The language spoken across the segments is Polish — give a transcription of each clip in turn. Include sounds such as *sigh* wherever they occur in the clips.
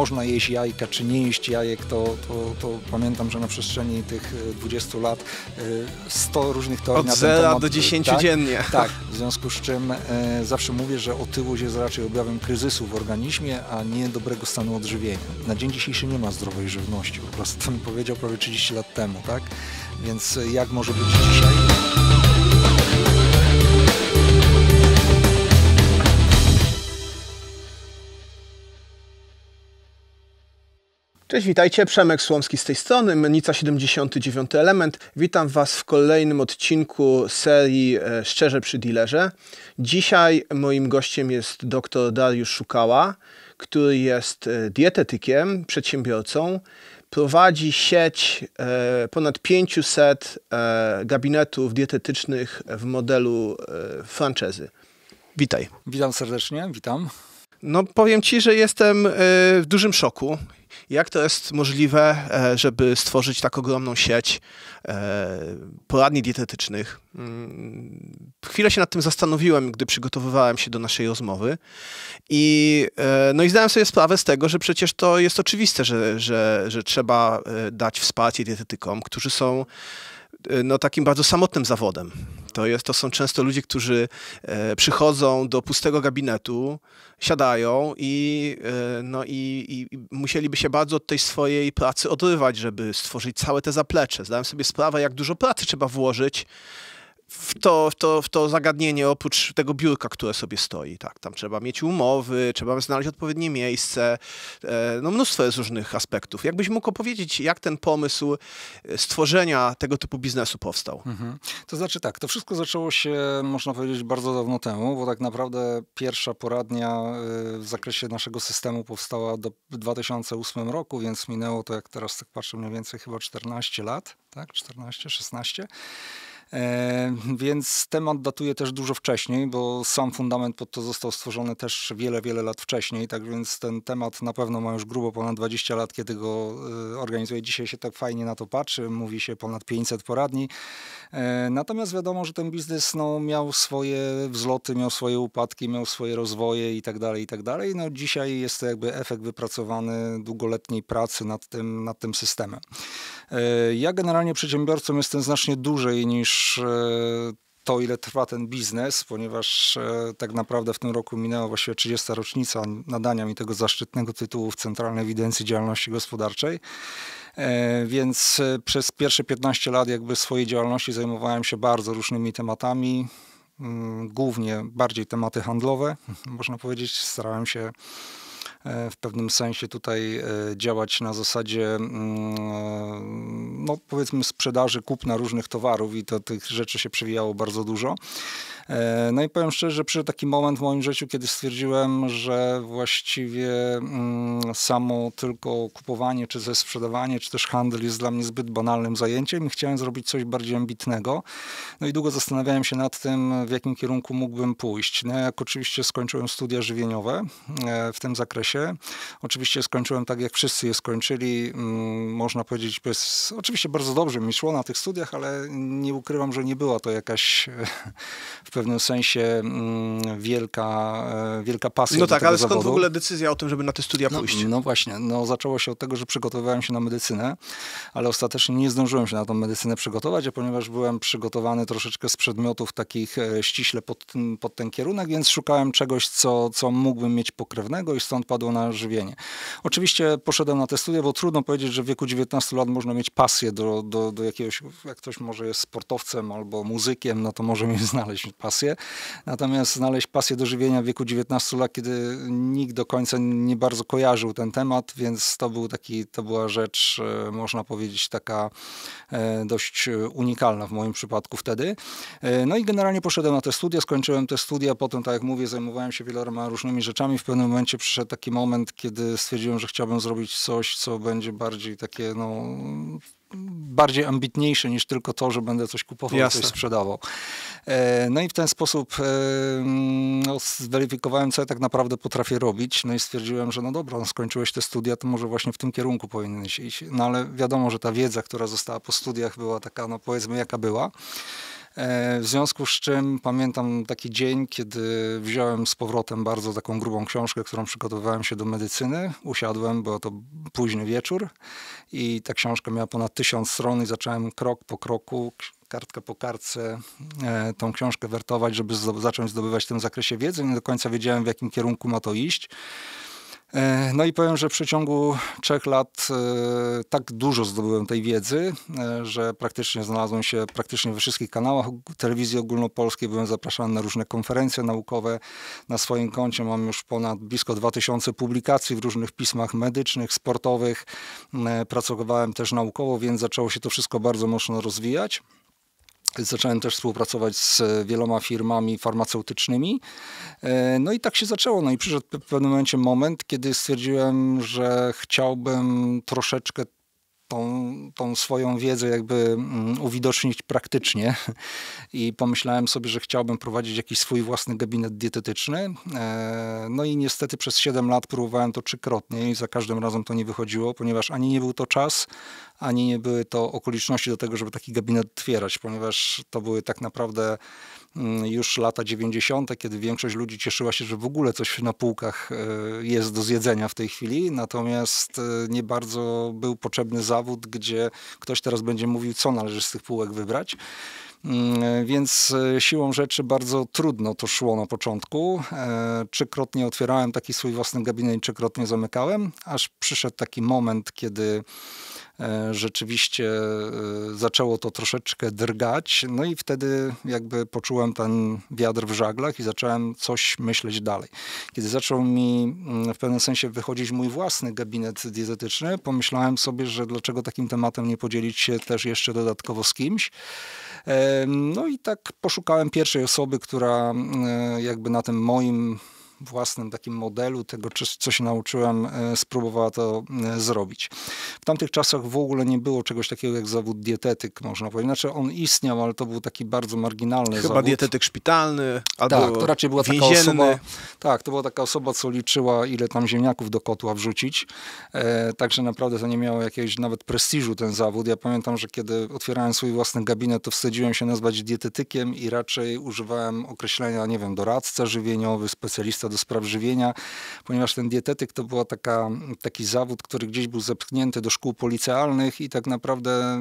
można jeść jajka, czy nie jeść jajek, to, to, to pamiętam, że na przestrzeni tych 20 e, lat 100 e, różnych teorii Od na ten zera temat. do 10 tak, dziennie. Tak, w związku z czym e, zawsze mówię, że otyłość jest raczej objawem kryzysu w organizmie, a nie dobrego stanu odżywienia. Na dzień dzisiejszy nie ma zdrowej żywności, po prostu to mi powiedział prawie 30 lat temu, tak? Więc jak może być dzisiaj? Cześć, witajcie. Przemek Słomski z tej strony, Mnica 79 Element. Witam Was w kolejnym odcinku serii e, Szczerze przy Dealerze. Dzisiaj moim gościem jest dr Dariusz Szukała, który jest e, dietetykiem, przedsiębiorcą. Prowadzi sieć e, ponad 500 gabinetów dietetycznych w modelu franczyzy. Witaj. Witam serdecznie, witam. No powiem ci, że jestem e, w dużym szoku. Jak to jest możliwe, e, żeby stworzyć tak ogromną sieć e, poradni dietetycznych? Mm, chwilę się nad tym zastanowiłem, gdy przygotowywałem się do naszej rozmowy. I, no i zdałem sobie sprawę z tego, że przecież to jest oczywiste, że, że, że trzeba dać wsparcie dietetykom, którzy są E, no, takim bardzo samotnym zawodem. To, jest, to są często ludzie, którzy e, przychodzą do pustego gabinetu, siadają i, e, no, i, i, musieliby się bardzo od tej swojej pracy odrywać, żeby stworzyć całe te zaplecze. Zdałem sobie sprawę, jak dużo pracy trzeba włożyć w to, w, to, w to zagadnienie oprócz tego biurka, które sobie stoi. Tak, tam trzeba mieć umowy, trzeba znaleźć odpowiednie miejsce. E, no mnóstwo jest różnych aspektów. Jakbyś mógł opowiedzieć, jak ten pomysł e, stworzenia tego typu biznesu powstał? Mhm. To znaczy tak, to wszystko zaczęło się, można powiedzieć, bardzo dawno temu, bo tak naprawdę pierwsza poradnia e, w zakresie naszego systemu powstała do, w 2008 roku, więc minęło to, jak teraz tak patrzę, mniej więcej chyba 14 lat, tak? 14, 16. E, więc temat datuje też dużo wcześniej, bo sam fundament pod to został stworzony też wiele, wiele lat wcześniej, tak więc ten temat na pewno ma już grubo ponad 20 lat, kiedy go e, organizuje. Dzisiaj się tak fajnie na to patrzy, mówi się ponad 500 poradni. E, natomiast wiadomo, że ten biznes no, miał swoje wzloty, miał swoje upadki, miał swoje rozwoje i tak dalej, i tak dalej. No, dzisiaj jest to jakby efekt wypracowany długoletniej pracy nad tym, nad tym systemem. Ja generalnie przedsiębiorcą jestem znacznie dłużej niż E, to, ile trwa ten biznes, ponieważ e, tak naprawdę w tym roku minęła właściwie 30. rocznica nadania mi tego zaszczytnego tytułu w Centralnej Ewidencji Działalności Gospodarczej. E, więc przez pierwsze 15 lat jakby swojej działalności zajmowałem się bardzo różnymi tematami, mm, głównie bardziej tematy handlowe, *laughs* można powiedzieć. Starałem się E, w pewnym sensie tutaj e, działać na zasadzie, mm, e, no powiedzmy, sprzedaży, kupna różnych towarów i to tych rzeczy się przewijało bardzo dużo. E, no i powiem szczerze, że przyszedł taki moment w moim życiu, kiedy stwierdziłem, że właściwie mm, samo tylko kupowanie, czy ze sprzedawanie, czy też handel jest dla mnie zbyt banalnym zajęciem i chciałem zrobić coś bardziej ambitnego. No i długo zastanawiałem się nad tym, w jakim kierunku mógłbym pójść. No, jak oczywiście skończyłem studia żywieniowe e, w tym zakresie. Oczywiście skończyłem tak, jak wszyscy je skończyli, mm, można powiedzieć bez... Oczywiście bardzo dobrze mi szło na tych studiach, ale nie ukrywam, że nie była to jakaś e, w pewnym sensie mm, wielka, e, wielka pasja No tak, ale skąd w ogóle decyzja o tym, żeby na te studia no, pójść? No, właśnie, no zaczęło się od tego, że przygotowywałem się na medycynę, ale ostatecznie nie zdążyłem się na tą medycynę przygotować, a ponieważ byłem przygotowany troszeczkę z przedmiotów takich e, ściśle pod, pod ten kierunek, więc szukałem czegoś, co, co mógłbym mieć pokrewnego i stąd padło na żywienie. Oczywiście poszedłem na te studia, bo trudno powiedzieć, że w wieku 19 lat można mieć pasję do, do, do jakiegoś, jak ktoś może jest sportowcem albo muzykiem, no to może mi *laughs* znaleźć pasję. Natomiast znaleźć pasję do żywienia w wieku 19 lat, kiedy nikt do końca nie bardzo kojarzył ten temat, więc to, był taki, to była rzecz, e, można powiedzieć, taka e, dość e, unikalna w moim przypadku wtedy. No i generalnie poszedłem na te studia, skończyłem te studia, potem, tak jak mówię, zajmowałem się wieloma różnymi rzeczami. W pewnym momencie przyszedł taki moment, kiedy stwierdziłem, że chciałbym zrobić coś, co będzie bardziej takie, no bardziej ambitniejsze niż tylko to, że będę coś kupował i coś sprzedawał. E, no i w ten sposób e, no, zweryfikowałem, co ja tak naprawdę potrafię robić. No i stwierdziłem, że no dobra, no, skończyłeś te studia, to może właśnie w tym kierunku powinieneś iść. No ale wiadomo, że ta wiedza, która została po studiach była taka, no powiedzmy jaka była. E, w związku z czym pamiętam taki dzień, kiedy wziąłem z powrotem bardzo taką grubą książkę, którą przygotowywałem się do medycyny. Usiadłem, bo to późny wieczór i ta książka miała ponad tysiąc stron i zacząłem krok po kroku kartkę po kartce e, tą książkę wertować, żeby zacząć zdobywać w tym zakresie wiedzę. Nie do końca wiedziałem, w jakim kierunku ma to iść. E, no i powiem, że w przeciągu trzech lat e, tak dużo zdobyłem tej wiedzy, e, że praktycznie znalazłem się praktycznie we wszystkich kanałach telewizji ogólnopolskiej, byłem zapraszany na różne konferencje naukowe. Na swoim koncie mam już ponad blisko 2000 publikacji w różnych pismach medycznych, sportowych. Pracowałem też naukowo, więc zaczęło się to wszystko bardzo mocno rozwijać. Zacząłem też współpracować z e, wieloma firmami farmaceutycznymi. E, no i tak się zaczęło. No i przyszedł w pewnym momencie moment, kiedy stwierdziłem, że chciałbym troszeczkę Tą, tą, swoją wiedzę jakby mm, uwidocznić praktycznie *laughs* i pomyślałem sobie, że chciałbym prowadzić jakiś swój własny gabinet dietetyczny. E, no i niestety przez 7 lat próbowałem to trzykrotnie i za każdym razem to nie wychodziło, ponieważ ani nie był to czas, ani nie były to okoliczności do tego, żeby taki gabinet otwierać, ponieważ to były tak naprawdę mm, już lata 90., kiedy większość ludzi cieszyła się, że w ogóle coś na półkach e, jest do zjedzenia w tej chwili, natomiast e, nie bardzo był potrzebny zawód, gdzie ktoś teraz będzie mówił, co należy z tych półek wybrać. Mm, e, więc siłą rzeczy bardzo trudno to szło na początku. Trzykrotnie otwierałem taki swój własny gabinet i trzykrotnie zamykałem, aż przyszedł taki moment, kiedy E, rzeczywiście e, zaczęło to troszeczkę drgać. No i wtedy jakby poczułem ten wiatr w żaglach i zacząłem coś myśleć dalej. Kiedy zaczął mi mm, w pewnym sensie wychodzić mój własny gabinet dietetyczny, pomyślałem sobie, że dlaczego takim tematem nie podzielić się też jeszcze dodatkowo z kimś. E, no i tak poszukałem pierwszej osoby, która mm, jakby na tym moim własnym takim modelu tego, co się nauczyłem, e, spróbowała to e, zrobić. W tamtych czasach w ogóle nie było czegoś takiego jak zawód dietetyk, można powiedzieć. Znaczy on istniał, ale to był taki bardzo marginalny Chyba zawód. dietetyk szpitalny albo Tak, to raczej była więzienny. taka osoba, tak, to była taka osoba, co liczyła, ile tam ziemniaków do kotła wrzucić. E, także naprawdę to nie miało jakiegoś nawet prestiżu ten zawód. Ja pamiętam, że kiedy otwierałem swój własny gabinet, to wstydziłem się nazwać dietetykiem i raczej używałem określenia, nie wiem, doradca żywieniowy, specjalista do spraw żywienia, ponieważ ten dietetyk to był taki zawód, który gdzieś był zepchnięty do szkół policjalnych i tak naprawdę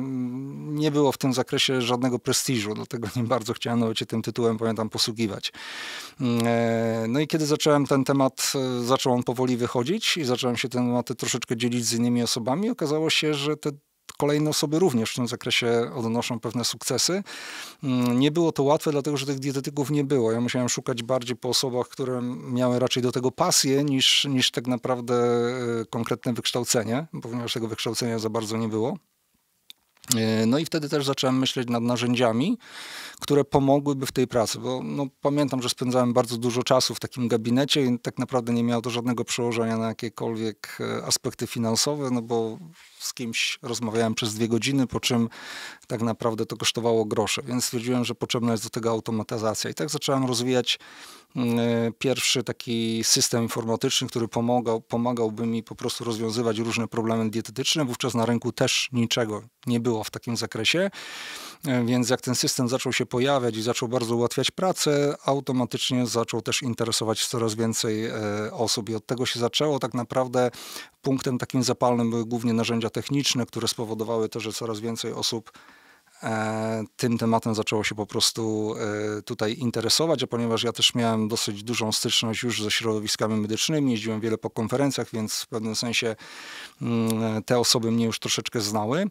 nie było w tym zakresie żadnego prestiżu, dlatego nie bardzo chciałem się tym tytułem, pamiętam, posługiwać. E, no i kiedy zacząłem ten temat, e, zaczął on powoli wychodzić i zacząłem się ten temat troszeczkę dzielić z innymi osobami, okazało się, że te kolejne osoby również w tym zakresie odnoszą pewne sukcesy. Mm, nie było to łatwe, dlatego że tych dietetyków nie było. Ja musiałem szukać bardziej po osobach, które miały raczej do tego pasję niż, niż tak naprawdę e, konkretne wykształcenie, ponieważ tego wykształcenia za bardzo nie było. E, no i wtedy też zacząłem myśleć nad narzędziami, które pomogłyby w tej pracy, bo no, pamiętam, że spędzałem bardzo dużo czasu w takim gabinecie i tak naprawdę nie miało to żadnego przełożenia na jakiekolwiek e, aspekty finansowe, no bo z kimś rozmawiałem przez dwie godziny, po czym tak naprawdę to kosztowało grosze, więc stwierdziłem, że potrzebna jest do tego automatyzacja. I tak zacząłem rozwijać mm, e, pierwszy taki system informatyczny, który pomagał, pomagałby mi po prostu rozwiązywać różne problemy dietetyczne. Wówczas na rynku też niczego nie było w takim zakresie. E, więc jak ten system zaczął się pojawiać i zaczął bardzo ułatwiać pracę, automatycznie zaczął też interesować coraz więcej e, osób. I od tego się zaczęło. Tak naprawdę punktem takim zapalnym były głównie narzędzia techniczne, które spowodowały to, że coraz więcej osób E, tym tematem zaczęło się po prostu e, tutaj interesować, a ponieważ ja też miałem dosyć dużą styczność już ze środowiskami medycznymi, jeździłem wiele po konferencjach, więc w pewnym sensie mm, e, te osoby mnie już troszeczkę znały.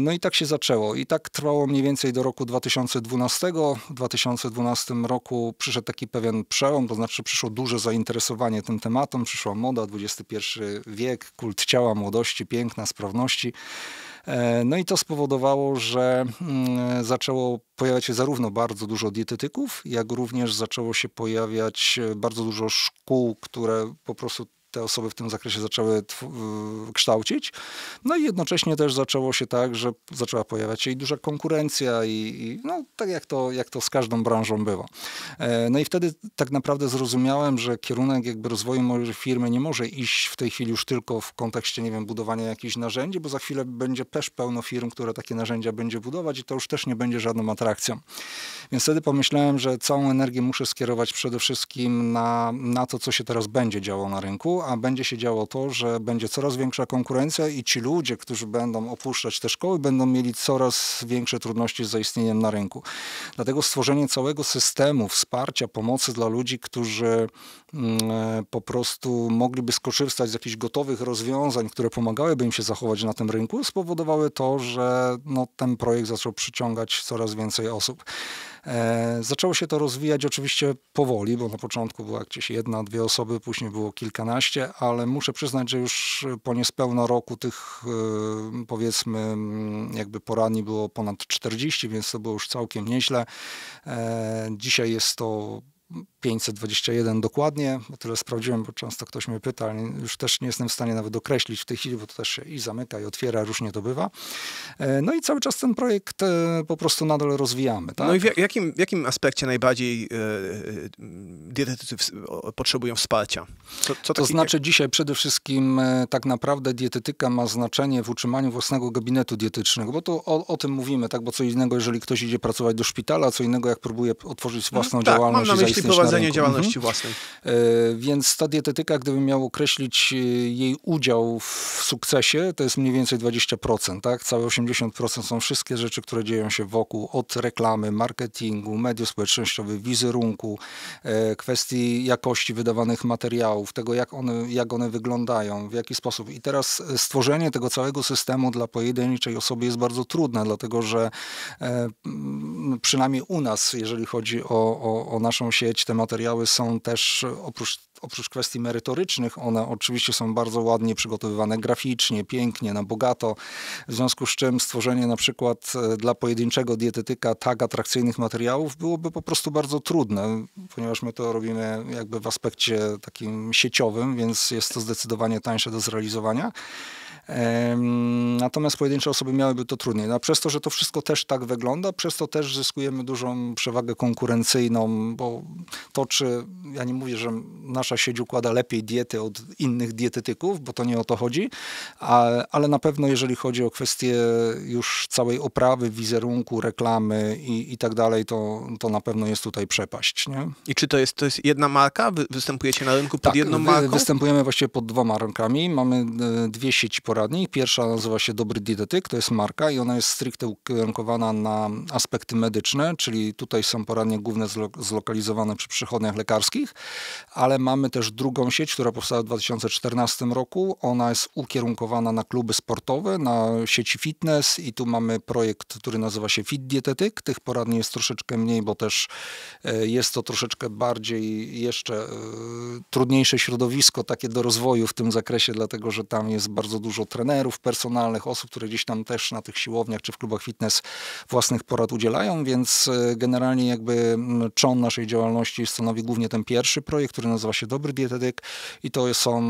No i tak się zaczęło. I tak trwało mniej więcej do roku 2012. W 2012 roku przyszedł taki pewien przełom, to znaczy przyszło duże zainteresowanie tym tematem, przyszła moda, XXI wiek, kult ciała, młodości, piękna, sprawności. E, no i to spowodowało, że mm, zaczęło pojawiać się zarówno bardzo dużo dietetyków, jak również zaczęło się pojawiać e, bardzo dużo szkół, które po prostu te osoby w tym zakresie zaczęły kształcić. No i jednocześnie też zaczęło się tak, że zaczęła pojawiać się i duża konkurencja i, i no, tak jak to, jak to z każdą branżą bywa. E, no i wtedy tak naprawdę zrozumiałem, że kierunek jakby rozwoju mojej firmy nie może iść w tej chwili już tylko w kontekście, nie wiem, budowania jakichś narzędzi, bo za chwilę będzie też pełno firm, które takie narzędzia będzie budować i to już też nie będzie żadną atrakcją. Więc wtedy pomyślałem, że całą energię muszę skierować przede wszystkim na, na to, co się teraz będzie działo na rynku, a będzie się działo to, że będzie coraz większa konkurencja i ci ludzie, którzy będą opuszczać te szkoły, będą mieli coraz większe trudności z zaistnieniem na rynku. Dlatego stworzenie całego systemu wsparcia, pomocy dla ludzi, którzy mm, e, po prostu mogliby skorzystać z jakichś gotowych rozwiązań, które pomagałyby im się zachować na tym rynku, spowodowały to, że no, ten projekt zaczął przyciągać coraz więcej osób. E, zaczęło się to rozwijać oczywiście powoli, bo na początku była gdzieś jedna, dwie osoby, później było kilkanaście, ale muszę przyznać, że już po niespełna roku tych e, powiedzmy mm, jakby poradni było ponad 40, więc to było już całkiem nieźle. E, dzisiaj jest to 521 dokładnie, o tyle sprawdziłem, bo często ktoś mnie pyta, już też nie jestem w stanie nawet określić w tej chwili, bo to też się i zamyka, i otwiera, różnie to bywa. E, no i cały czas ten projekt e, po prostu nadal rozwijamy. Tak? No i w jakim, w jakim aspekcie najbardziej e, dietetycy potrzebują wsparcia? Co, co to znaczy jak... dzisiaj przede wszystkim tak naprawdę dietetyka ma znaczenie w utrzymaniu własnego gabinetu dietycznego, bo to o, o tym mówimy, tak, bo co innego, jeżeli ktoś idzie pracować do szpitala, co innego, jak próbuje otworzyć mhm. własną no, tak, działalność i zaistnieć. Czyli prowadzenie działalności mhm. własnej. E, więc ta dietetyka, gdybym miał określić e, jej udział w sukcesie, to jest mniej więcej 20%. Tak? Całe 80% są wszystkie rzeczy, które dzieją się wokół, od reklamy, marketingu, mediów społecznościowych, wizerunku, e, kwestii jakości wydawanych materiałów, tego jak one, jak one wyglądają, w jaki sposób. I teraz stworzenie tego całego systemu dla pojedynczej osoby jest bardzo trudne, dlatego że przynajmniej u nas, jeżeli chodzi o, o, o naszą sieć, sieć. Te materiały są też, oprócz, oprócz kwestii merytorycznych, one oczywiście są bardzo ładnie przygotowywane graficznie, pięknie, na bogato. W związku z czym stworzenie na przykład e, dla pojedynczego dietetyka tak atrakcyjnych materiałów byłoby po prostu bardzo trudne, ponieważ my to robimy jakby w aspekcie takim sieciowym, więc jest to zdecydowanie tańsze do zrealizowania. Natomiast pojedyncze osoby miałyby to trudniej. No, a przez to, że to wszystko też tak wygląda, przez to też zyskujemy dużą przewagę konkurencyjną, bo to, czy ja nie mówię, że nasza sieć układa lepiej diety od innych dietetyków, bo to nie o to chodzi, ale na pewno jeżeli chodzi o kwestie już całej oprawy, wizerunku, reklamy i, i tak dalej, to, to na pewno jest tutaj przepaść. Nie? I czy to jest, to jest jedna marka? Wy występujecie na rynku pod tak, jedną marką? Występujemy właściwie pod dwoma rękami. Mamy e, dwie sieci poradni. Pierwsza nazywa się Dobry Dietetyk, to jest marka i ona jest stricte ukierunkowana na aspekty medyczne, czyli tutaj są poradnie główne zlokalizowane przy przychodniach lekarskich, ale mamy też drugą sieć, która powstała w 2014 roku. Ona jest ukierunkowana na kluby sportowe, na sieci fitness i tu mamy projekt, który nazywa się Fit Dietetyk. Tych poradni jest troszeczkę mniej, bo też e, jest to troszeczkę bardziej jeszcze e, trudniejsze środowisko takie do rozwoju w tym zakresie, dlatego że tam jest bardzo dużo dużo trenerów personalnych, osób, które gdzieś tam też na tych siłowniach czy w klubach fitness własnych porad udzielają, więc e, generalnie jakby mm, czon naszej działalności stanowi głównie ten pierwszy projekt, który nazywa się Dobry Dietetyk i to są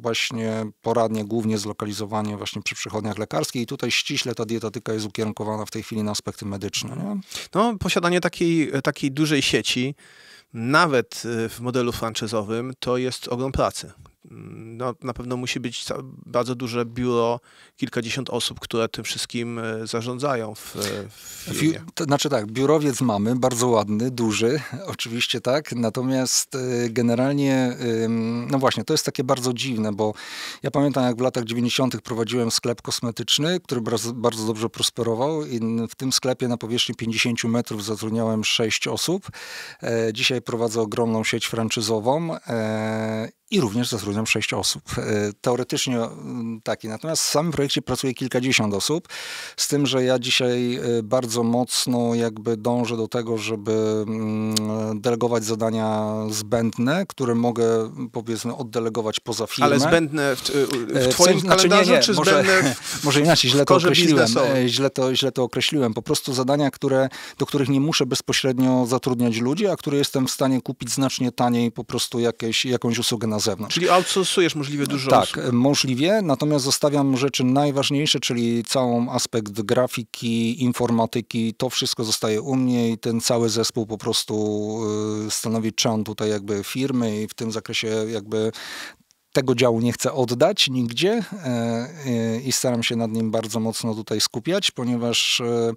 właśnie poradnie głównie zlokalizowane właśnie przy przychodniach lekarskich i tutaj ściśle ta dietetyka jest ukierunkowana w tej chwili na aspekty medyczne. Nie? No, posiadanie takiej, takiej dużej sieci, nawet e, w modelu franczyzowym, to jest ogrom pracy no, na pewno musi być bardzo duże biuro, kilkadziesiąt osób, które tym wszystkim e, zarządzają w, e, w firmie. To znaczy tak, biurowiec mamy, bardzo ładny, duży, *laughs* oczywiście tak, natomiast e, generalnie, no właśnie, to jest takie bardzo dziwne, bo ja pamiętam jak w latach 90. prowadziłem sklep kosmetyczny, który bardzo, bardzo dobrze prosperował i w tym sklepie na powierzchni 50 metrów zatrudniałem 6 osób. Dzisiaj prowadzę ogromną sieć franczyzową i również zatrudniam sześć osób. E, teoretycznie mm, taki, natomiast w samym projekcie pracuje kilkadziesiąt osób, z tym, że ja dzisiaj e, bardzo mocno jakby dążę do tego, żeby mm, delegować zadania zbędne, które mogę powiedzmy oddelegować poza firmę. Ale zbędne w, w e, twoim w sensie, znaczy kalendarzu, nie, nie, czy może, zbędne w, *laughs* Może inaczej, źle to określiłem. Źle to, źle to określiłem. Po prostu zadania, które, do których nie muszę bezpośrednio zatrudniać ludzi, a które jestem w stanie kupić znacznie taniej po prostu jakieś, jakąś usługę na zewnątrz. Czyli outsourcujesz możliwie dużo Tak, osób. możliwie, natomiast zostawiam rzeczy najważniejsze, czyli całą aspekt grafiki, informatyki, to wszystko zostaje u mnie i ten cały zespół po prostu y, stanowi trzon tutaj jakby firmy i w tym zakresie jakby tego działu nie chcę oddać nigdzie e, i staram się nad nim bardzo mocno tutaj skupiać, ponieważ e,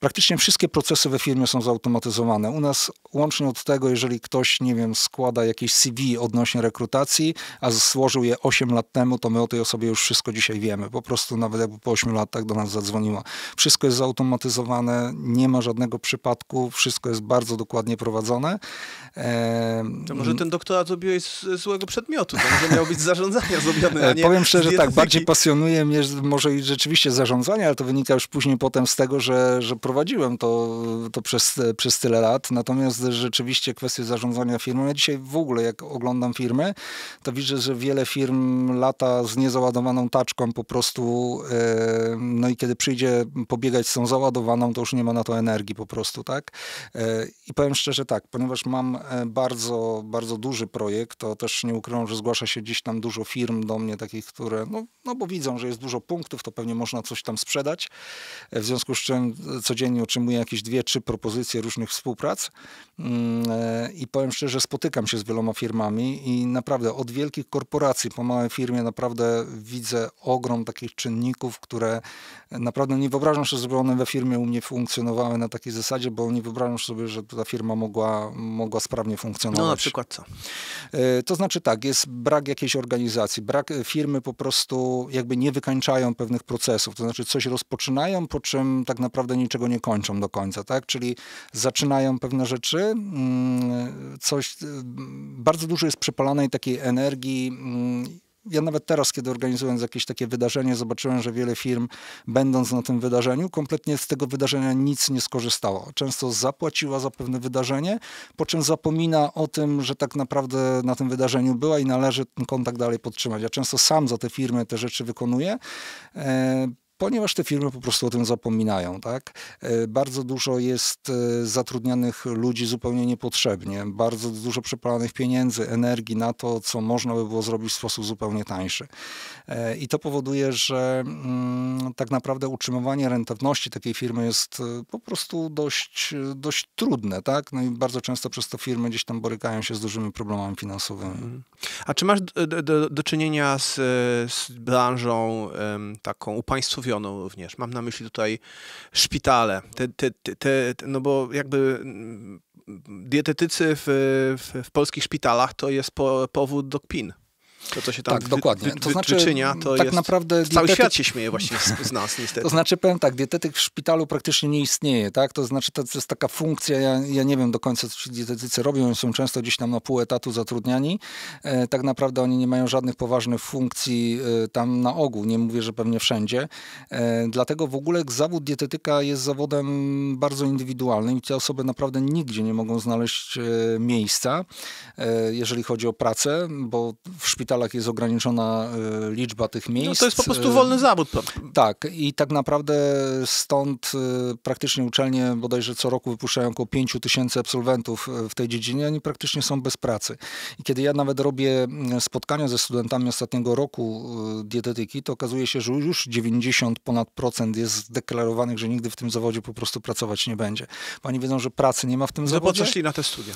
praktycznie wszystkie procesy we firmie są zautomatyzowane. U nas łącznie od tego, jeżeli ktoś, nie wiem, składa jakieś CV odnośnie rekrutacji, a złożył je 8 lat temu, to my o tej osobie już wszystko dzisiaj wiemy. Po prostu nawet jakby po 8 latach do nas zadzwoniła. Wszystko jest zautomatyzowane, nie ma żadnego przypadku, wszystko jest bardzo dokładnie prowadzone. E, to może ten doktorat zrobiłeś z złego przedmiotu, to może miał być zarządzania zrobione. E, powiem szczerze, tak, bardziej pasjonuje mnie może i rzeczywiście zarządzanie, ale to wynika już później potem z tego, że, że prowadziłem to, to przez, przez tyle lat. Natomiast rzeczywiście kwestie zarządzania firmą, ja dzisiaj w ogóle jak oglądam firmy, to widzę, że wiele firm lata z niezaładowaną taczką po prostu, e, no i kiedy przyjdzie pobiegać z tą załadowaną, to już nie ma na to energii po prostu, tak? E, I powiem szczerze tak, ponieważ mam bardzo, bardzo duży projekt, to też nie ukrywam, że zgłasza się dziś tam dużo firm do mnie takich, które, no, no bo widzą, że jest dużo punktów, to pewnie można coś tam sprzedać. W związku z czym codziennie otrzymuję jakieś dwie, trzy propozycje różnych współprac mm, e, i powiem szczerze, spotykam się z wieloma firmami i naprawdę od wielkich korporacji po małej firmie naprawdę widzę ogrom takich czynników, które naprawdę nie wyobrażam sobie, żeby one we firmie u mnie funkcjonowały na takiej zasadzie, bo nie wyobrażam sobie, że ta firma mogła, mogła sprawnie funkcjonować. No na przykład co? E, to znaczy tak, jest brak jakiejś jakiejś organizacji, brak e, firmy po prostu jakby nie wykańczają pewnych procesów, to znaczy coś rozpoczynają, po czym tak naprawdę niczego nie kończą do końca, tak? Czyli zaczynają pewne rzeczy, mm, coś, e, bardzo dużo jest przepalanej takiej energii mm, ja nawet teraz, kiedy organizując jakieś takie wydarzenie, zobaczyłem, że wiele firm, będąc na tym wydarzeniu, kompletnie z tego wydarzenia nic nie skorzystało. Często zapłaciła za pewne wydarzenie, po czym zapomina o tym, że tak naprawdę na tym wydarzeniu była i należy ten kontakt dalej podtrzymać. Ja często sam za te firmy te rzeczy wykonuję. E, ponieważ te firmy po prostu o tym zapominają. Tak? E, bardzo dużo jest e, zatrudnianych ludzi zupełnie niepotrzebnie, bardzo dużo przepalanych pieniędzy, energii na to, co można by było zrobić w sposób zupełnie tańszy. E, I to powoduje, że mm, tak naprawdę utrzymywanie rentowności takiej firmy jest po prostu dość, dość trudne. Tak? No i bardzo często przez to firmy gdzieś tam borykają się z dużymi problemami finansowymi. Mhm. A czy masz do, do, do czynienia z, z branżą taką upaństwowioną, odżywioną również. Mam na myśli tutaj szpitale, te, te, te, te no bo jakby mm, dietetycy w, w, w polskich szpitalach to jest po, powód do kpin. To, co się tam tak, dokładnie. to znaczy, wyczynia, to tak jest... naprawdę dietetyk... Cały świat się śmieje właśnie z, z nas, niestety. *laughs* to znaczy, powiem tak, dietetyk w szpitalu praktycznie nie istnieje, tak? To znaczy, to jest taka funkcja, ja, ja nie wiem do końca, co ci dietetycy robią, oni są często gdzieś tam na pół etatu zatrudniani. E, tak naprawdę oni nie mają żadnych poważnych funkcji e, tam na ogół, nie mówię, że pewnie wszędzie. E, dlatego w ogóle zawód dietetyka jest zawodem bardzo indywidualnym i te osoby naprawdę nigdzie nie mogą znaleźć e, miejsca, e, jeżeli chodzi o pracę, bo w szpitalu szpitalach jest ograniczona e, liczba tych miejsc. No to jest po prostu e, wolny zawód. Tak i tak naprawdę stąd e, praktycznie uczelnie bodajże co roku wypuszczają około 5 tysięcy absolwentów w tej dziedzinie, oni praktycznie są bez pracy. I kiedy ja nawet robię spotkania ze studentami ostatniego roku dietetyki, to okazuje się, że już 90 ponad procent jest zdeklarowanych, że nigdy w tym zawodzie po prostu pracować nie będzie. Pani wiedzą, że pracy nie ma w tym no zawodzie. No po co szli na te studia?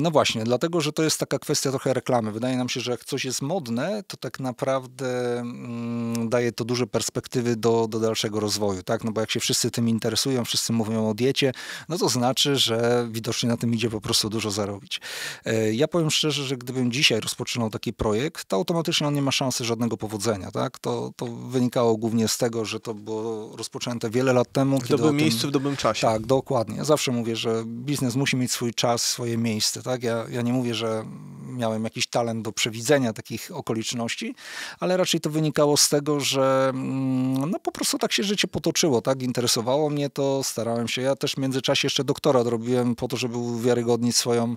No właśnie, dlatego, że to jest taka kwestia trochę reklamy. Wydaje nam się, że jak coś jest modne, to tak naprawdę mm, daje to duże perspektywy do, do dalszego rozwoju, tak? No bo jak się wszyscy tym interesują, wszyscy mówią o diecie, no to znaczy, że widocznie na tym idzie po prostu dużo zarobić. E, ja powiem szczerze, że gdybym dzisiaj rozpoczynał taki projekt, to automatycznie on nie ma szansy żadnego powodzenia, tak? To, to wynikało głównie z tego, że to było rozpoczęte wiele lat temu. W dobrym miejscu, w dobrym czasie. Tak, dokładnie. Ja zawsze mówię, że biznes musi mieć swój czas, swoje miejsce, tak? Ja, ja nie mówię, że miałem jakiś talent do przewidzenia takich takich okoliczności, ale raczej to wynikało z tego, że mm, no po prostu tak się życie potoczyło, tak? Interesowało mnie to, starałem się. Ja też w międzyczasie jeszcze doktorat robiłem po to, żeby uwiarygodnić swoją,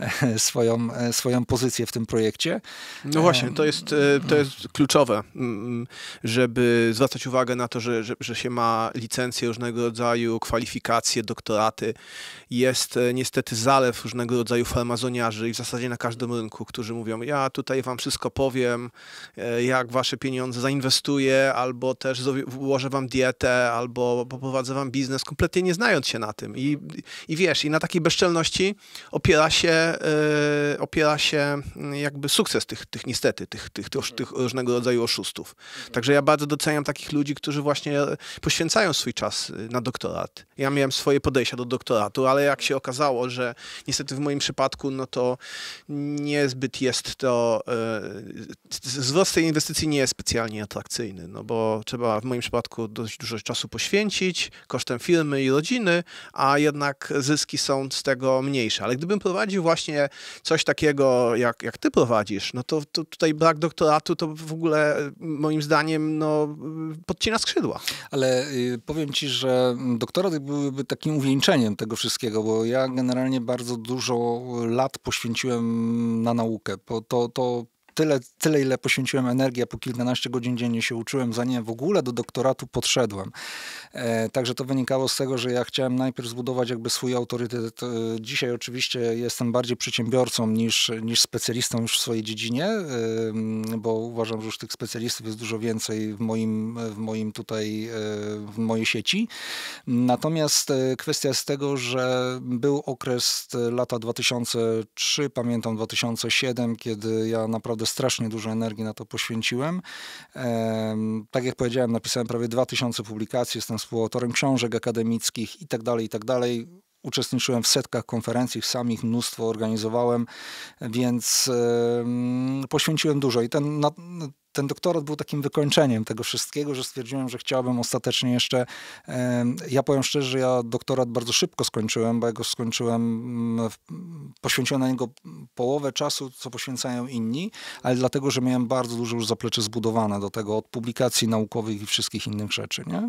e, swoją, e, swoją pozycję w tym projekcie. No właśnie, to jest, e, to jest kluczowe, mm, żeby zwracać uwagę na to, że, że, że się ma licencje różnego rodzaju, kwalifikacje, doktoraty. Jest niestety zalew różnego rodzaju farmazoniarzy i w zasadzie na każdym rynku, którzy mówią, ja tutaj wam wszystko wszystko powiem, e, jak wasze pieniądze zainwestuję, albo też ułożę wam dietę, albo poprowadzę wam biznes, kompletnie nie znając się na tym. I, i wiesz, i na takiej bezczelności opiera się, yy, opiera się mm, jakby sukces tych, tych niestety, tych, tych, tych, tych różnego rodzaju oszustów. Także ja bardzo doceniam takich ludzi, którzy właśnie poświęcają swój czas y, na doktorat. Ja miałem swoje podejścia do doktoratu, ale jak się okazało, że niestety w moim przypadku, no to niezbyt jest to e, Y, y, y, zwrot tej inwestycji nie jest specjalnie atrakcyjny, no bo trzeba w moim przypadku dość dużo czasu poświęcić kosztem firmy i rodziny, a jednak zyski są z tego mniejsze. Ale gdybym prowadził właśnie coś takiego, jak, jak ty prowadzisz, no to, to tutaj brak doktoratu to w ogóle moim zdaniem no, podcina skrzydła. Ale powiem ci, że doktorat byłby takim uwieńczeniem tego wszystkiego, bo ja generalnie bardzo dużo lat poświęciłem na naukę. To, to tyle, tyle, ile poświęciłem energii, a po kilkanaście godzin dziennie się uczyłem, zanim w ogóle do doktoratu podszedłem. E, także to wynikało z tego, że ja chciałem najpierw zbudować jakby swój autorytet. E, dzisiaj oczywiście jestem bardziej przedsiębiorcą niż, niż specjalistą już w swojej dziedzinie, e, bo uważam, że już tych specjalistów jest dużo więcej w moim, w moim tutaj, e, w mojej sieci. Natomiast e, kwestia z tego, że był okres e, lata 2003, pamiętam 2007, kiedy ja naprawdę naprawdę strasznie dużo energii na to poświęciłem. Tak jak powiedziałem, napisałem prawie 2000 publikacji, jestem współautorem książek akademickich itd., tak tak dalej. Uczestniczyłem w setkach konferencji, sam ich mnóstwo organizowałem, więc poświęciłem dużo. I ten, ten doktorat był takim wykończeniem tego wszystkiego, że stwierdziłem, że chciałbym ostatecznie jeszcze. Ja powiem szczerze, że ja doktorat bardzo szybko skończyłem, bo ja go skończyłem, mm, poświęciłem na niego połowę czasu, co poświęcają inni, ale dlatego, że miałem bardzo dużo już zaplecze zbudowane do tego od publikacji naukowych i wszystkich innych rzeczy. Nie?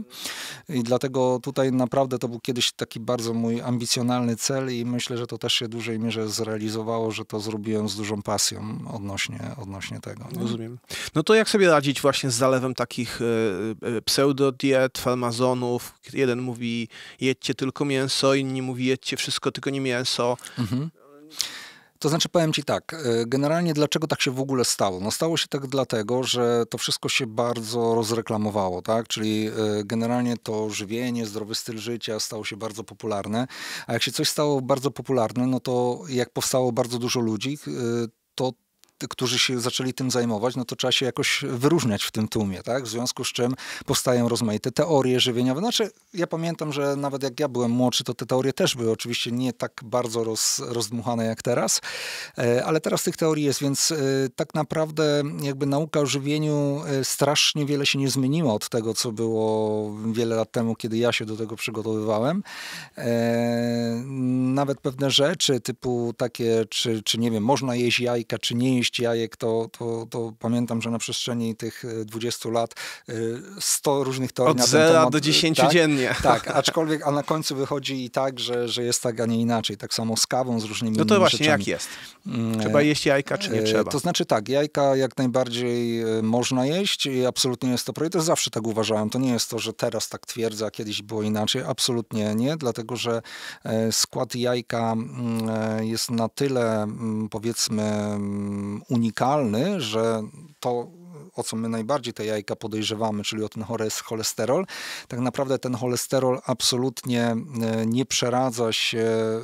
I dlatego tutaj naprawdę to był kiedyś taki bardzo mój ambicjonalny cel i myślę, że to też się w dużej mierze zrealizowało, że to zrobiłem z dużą pasją odnośnie, odnośnie tego. Nie? Rozumiem. No to to jak sobie radzić właśnie z zalewem takich e, e, pseudodiet, farmazonów? Jeden mówi jedźcie tylko mięso, inni mówi jedźcie wszystko, tylko nie mięso. Mhm. To znaczy powiem ci tak, e, generalnie dlaczego tak się w ogóle stało? No stało się tak dlatego, że to wszystko się bardzo rozreklamowało, tak? Czyli generalnie to żywienie, zdrowy styl życia stało się bardzo popularne, a jak się coś stało bardzo popularne, no to jak powstało bardzo dużo ludzi, którzy się zaczęli tym zajmować, no to trzeba się jakoś wyróżniać w tym tłumie, tak? W związku z czym powstają rozmaite teorie żywieniowe. Znaczy, ja pamiętam, że nawet jak ja byłem młodszy, to te teorie też były oczywiście nie tak bardzo roz, rozdmuchane jak teraz, e, ale teraz tych teorii jest, więc e, tak naprawdę jakby nauka o żywieniu e, strasznie wiele się nie zmieniła od tego, co było wiele lat temu, kiedy ja się do tego przygotowywałem. Nawet pewne rzeczy typu takie, czy, czy nie wiem, można jeść jajka, czy nie jeść jajek, to, to, to pamiętam, że na przestrzeni tych 20 e, lat 100 e, różnych teorii Od na ten temat, do 10 e, tak, dziennie. *laughs* Tak, aczkolwiek a na końcu wychodzi i tak, że, że jest tak, a nie inaczej. Tak samo z kawą, z różnymi No to właśnie, rzeczami. jak jest? Mm, trzeba jeść jajka, czy nie trzeba? To znaczy tak, jajka jak najbardziej można jeść i absolutnie jest to projekt. Zawsze tak uważałem. To nie jest to, że teraz tak twierdzę, a kiedyś było inaczej. Absolutnie nie, dlatego że skład jajka mm, jest na tyle, mm, powiedzmy, unikalny, że to o co my najbardziej te jajka podejrzewamy, czyli o ten cholesterol, tak naprawdę ten cholesterol absolutnie e, nie przeradza się e,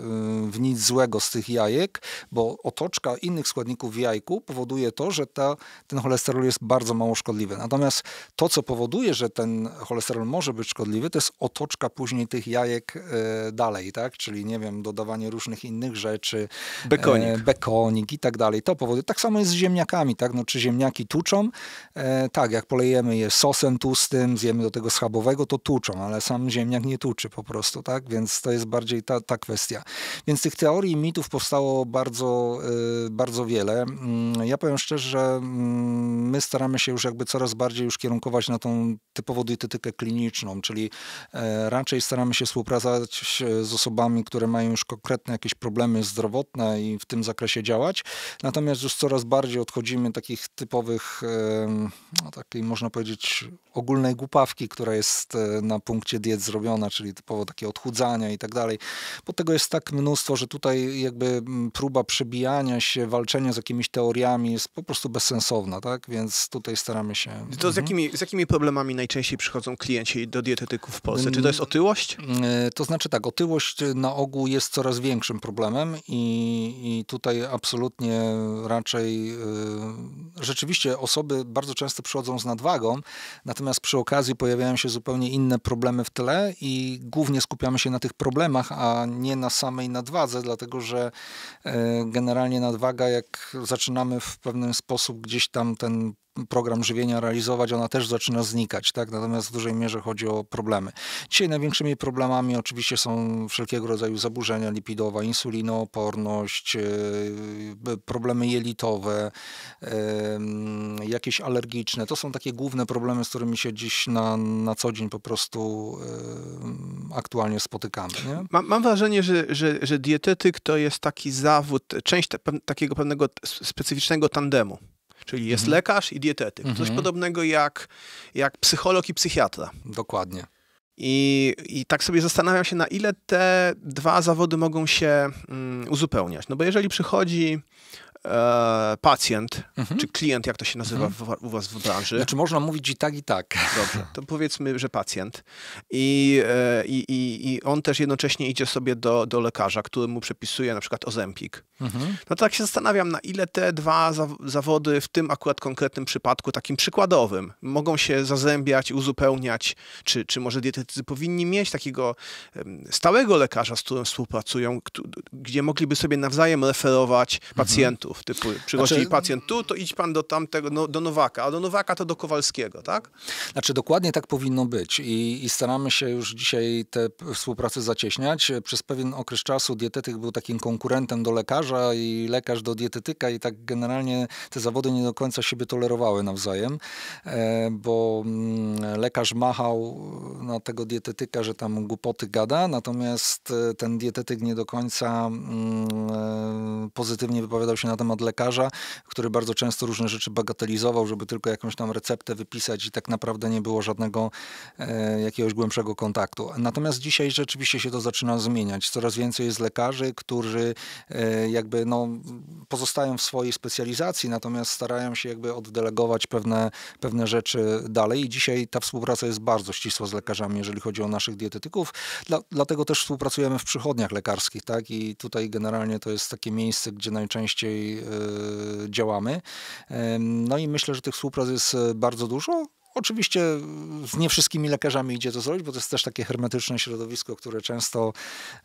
w nic złego z tych jajek, bo otoczka innych składników w jajku powoduje to, że ta, ten cholesterol jest bardzo mało szkodliwy. Natomiast to, co powoduje, że ten cholesterol może być szkodliwy, to jest otoczka później tych jajek e, dalej, tak? Czyli, nie wiem, dodawanie różnych innych rzeczy. Bekonik. Bekonik i tak dalej. To powoduje. Tak samo jest z ziemniakami, tak? No, czy ziemniaki tuczą, E, tak, jak polejemy je sosem tłustym, zjemy do tego schabowego, to tuczą, ale sam ziemniak nie tuczy po prostu, tak? Więc to jest bardziej ta, ta kwestia. Więc tych teorii i mitów powstało bardzo, e, bardzo wiele. Mm, ja powiem szczerze, że mm, my staramy się już jakby coraz bardziej już kierunkować na tą typowo dietetykę kliniczną, czyli e, raczej staramy się współpracować z osobami, które mają już konkretne jakieś problemy zdrowotne i w tym zakresie działać. Natomiast już coraz bardziej odchodzimy takich typowych no, takiej, można powiedzieć, ogólnej głupawki, która jest e, na punkcie diet zrobiona, czyli typowo takie odchudzania i tak dalej. Bo tego jest tak mnóstwo, że tutaj jakby próba przebijania się, walczenia z jakimiś teoriami jest po prostu bezsensowna, tak? Więc tutaj staramy się... To mhm. z, jakimi, z jakimi problemami najczęściej przychodzą klienci do dietetyków w Polsce? Czy to jest otyłość? E, to znaczy tak, otyłość na ogół jest coraz większym problemem i, i tutaj absolutnie raczej e, rzeczywiście osoby bardzo często przychodzą z nadwagą, natomiast przy okazji pojawiają się zupełnie inne problemy w tle i głównie skupiamy się na tych problemach, a nie na samej nadwadze, dlatego że e, generalnie nadwaga, jak zaczynamy w pewien sposób gdzieś tam ten program żywienia realizować, ona też zaczyna znikać, tak? Natomiast w dużej mierze chodzi o problemy. Dzisiaj największymi problemami oczywiście są wszelkiego rodzaju zaburzenia lipidowe, insulinooporność, e, problemy jelitowe, jakieś alergiczne. To są takie główne problemy, z którymi się dziś na, na co dzień po prostu aktualnie spotykamy. Mam, mam, wrażenie, że, że, że dietetyk to jest taki zawód, część te, takiego pewnego specyficznego tandemu. Czyli jest mhm. lekarz i dietetyk. Mhm. Coś podobnego jak, jak psycholog i psychiatra. Dokładnie. I, I tak sobie zastanawiam się, na ile te dwa zawody mogą się mm, uzupełniać. No bo jeżeli przychodzi E, pacjent, mhm. czy klient, jak to się nazywa mhm. w, u was w branży. Znaczy można mówić i tak, i tak. Dobrze, to powiedzmy, że pacjent. I, e, i, i on też jednocześnie idzie sobie do, do lekarza, który mu przepisuje na przykład ozempik. Mhm. No tak się zastanawiam, na ile te dwa za, zawody w tym akurat konkretnym przypadku, takim przykładowym, mogą się zazębiać, uzupełniać, czy, czy może dietetycy powinni mieć takiego stałego lekarza, z którym współpracują, gdzie mogliby sobie nawzajem referować mhm. pacjentów pomysłów, typu przychodzi znaczy... pacjent tu, to idź pan do tamtego, no, do Nowaka, a do Nowaka to do Kowalskiego, tak? Znaczy dokładnie tak powinno być I, i staramy się już dzisiaj te współpracę zacieśniać. Przez pewien okres czasu dietetyk był takim konkurentem do lekarza i lekarz do dietetyka i tak generalnie te zawody nie do końca siebie tolerowały nawzajem, e, bo mm, lekarz machał na tego dietetyka, że tam głupoty gada, natomiast e, ten dietetyk nie do końca mm, e, pozytywnie wypowiadał się na potem od lekarza, który bardzo często różne rzeczy bagatelizował, żeby tylko jakąś tam receptę wypisać i tak naprawdę nie było żadnego e, jakiegoś głębszego kontaktu. Natomiast dzisiaj rzeczywiście się to zaczyna zmieniać. Coraz więcej jest lekarzy, którzy e, jakby no, pozostają w swojej specjalizacji, natomiast starają się jakby oddelegować pewne, pewne rzeczy dalej. I dzisiaj ta współpraca jest bardzo ścisła z lekarzami, jeżeli chodzi o naszych dietetyków. Dla, dlatego też współpracujemy w przychodniach lekarskich, tak? I tutaj generalnie to jest takie miejsce, gdzie najczęściej E, działamy. No i myślę, że tych współprac jest e, bardzo dużo. Oczywiście z nie wszystkimi lekarzami idzie to zrobić, bo to jest też takie hermetyczne środowisko, które często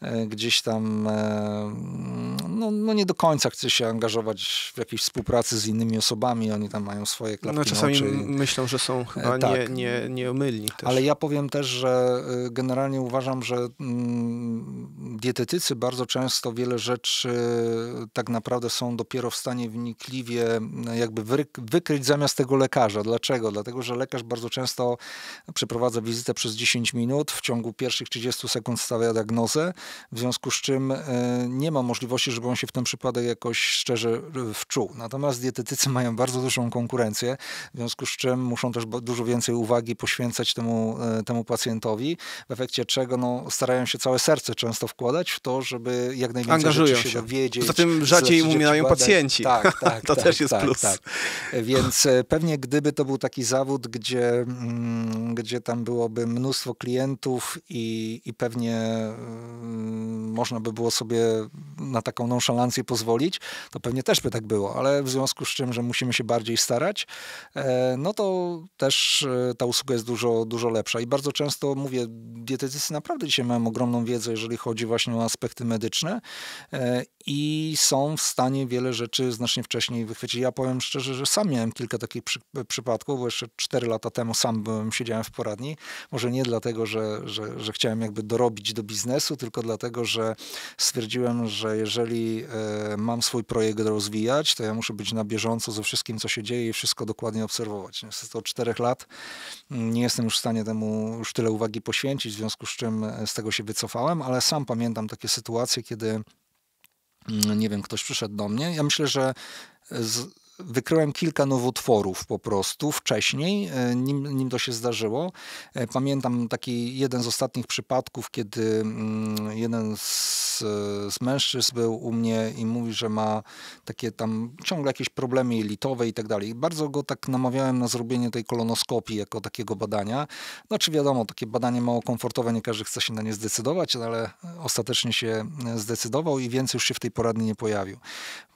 e, gdzieś tam e, no, no nie do końca chce się angażować w jakiejś współpracy z innymi osobami. Oni tam mają swoje klapki No czasami oczy. myślą, że są e, chyba tak. nie, nie, nieomylni. Też. Ale ja powiem też, że generalnie uważam, że mm, dietetycy bardzo często wiele rzeczy tak naprawdę są dopiero w stanie wnikliwie jakby wykryć zamiast tego lekarza. Dlaczego? Dlatego, że lekarz lekarz bardzo często przeprowadza wizytę przez 10 minut, w ciągu pierwszych 30 sekund stawia diagnozę, w związku z czym e, nie ma możliwości, żeby on się w ten przypadek jakoś szczerze e, wczuł. Natomiast dietetycy mają bardzo dużą konkurencję, w związku z czym muszą też dużo więcej uwagi poświęcać temu, e, temu pacjentowi, w efekcie czego no, starają się całe serce często wkładać w to, żeby jak najwięcej Angażują się, się dowiedzieć. Poza tym rzadziej umierają pacjenci. Tak, tak. *laughs* to tak, też jest tak, plus. Tak. Więc pewnie gdyby to był taki zawód, gdzie, mm, gdzie tam byłoby mnóstwo klientów i, i pewnie mm, można by było sobie na taką nonszalancję pozwolić, to pewnie też by tak było, ale w związku z czym, że musimy się bardziej starać, e, no to też e, ta usługa jest dużo, dużo lepsza. I bardzo często mówię, dietetycy naprawdę dzisiaj mają ogromną wiedzę, jeżeli chodzi właśnie o aspekty medyczne e, i są w stanie wiele rzeczy znacznie wcześniej wychwycić. Ja powiem szczerze, że sam miałem kilka takich przy, przypadków, bo jeszcze 4 lata lata temu sam byłem, siedziałem w poradni. Może nie dlatego, że, że, że chciałem jakby dorobić do biznesu, tylko dlatego, że stwierdziłem, że jeżeli e, mam swój projekt rozwijać, to ja muszę być na bieżąco ze wszystkim, co się dzieje i wszystko dokładnie obserwować. Niestety od czterech lat mm, nie jestem już w stanie temu już tyle uwagi poświęcić, w związku z czym e, z tego się wycofałem, ale sam pamiętam takie sytuacje, kiedy mm, nie wiem, ktoś przyszedł do mnie. Ja myślę, że z, wykryłem kilka nowotworów po prostu wcześniej, e, nim, nim to się zdarzyło. E, pamiętam taki jeden z ostatnich przypadków, kiedy mm, jeden z, e, z mężczyzn był u mnie i mówi, że ma takie tam ciągle jakieś problemy jelitowe i tak dalej. Bardzo go tak namawiałem na zrobienie tej kolonoskopii jako takiego badania. No czy wiadomo, takie badanie mało komfortowe, nie każdy chce się na nie zdecydować, no, ale ostatecznie się zdecydował i więcej już się w tej poradni nie pojawił.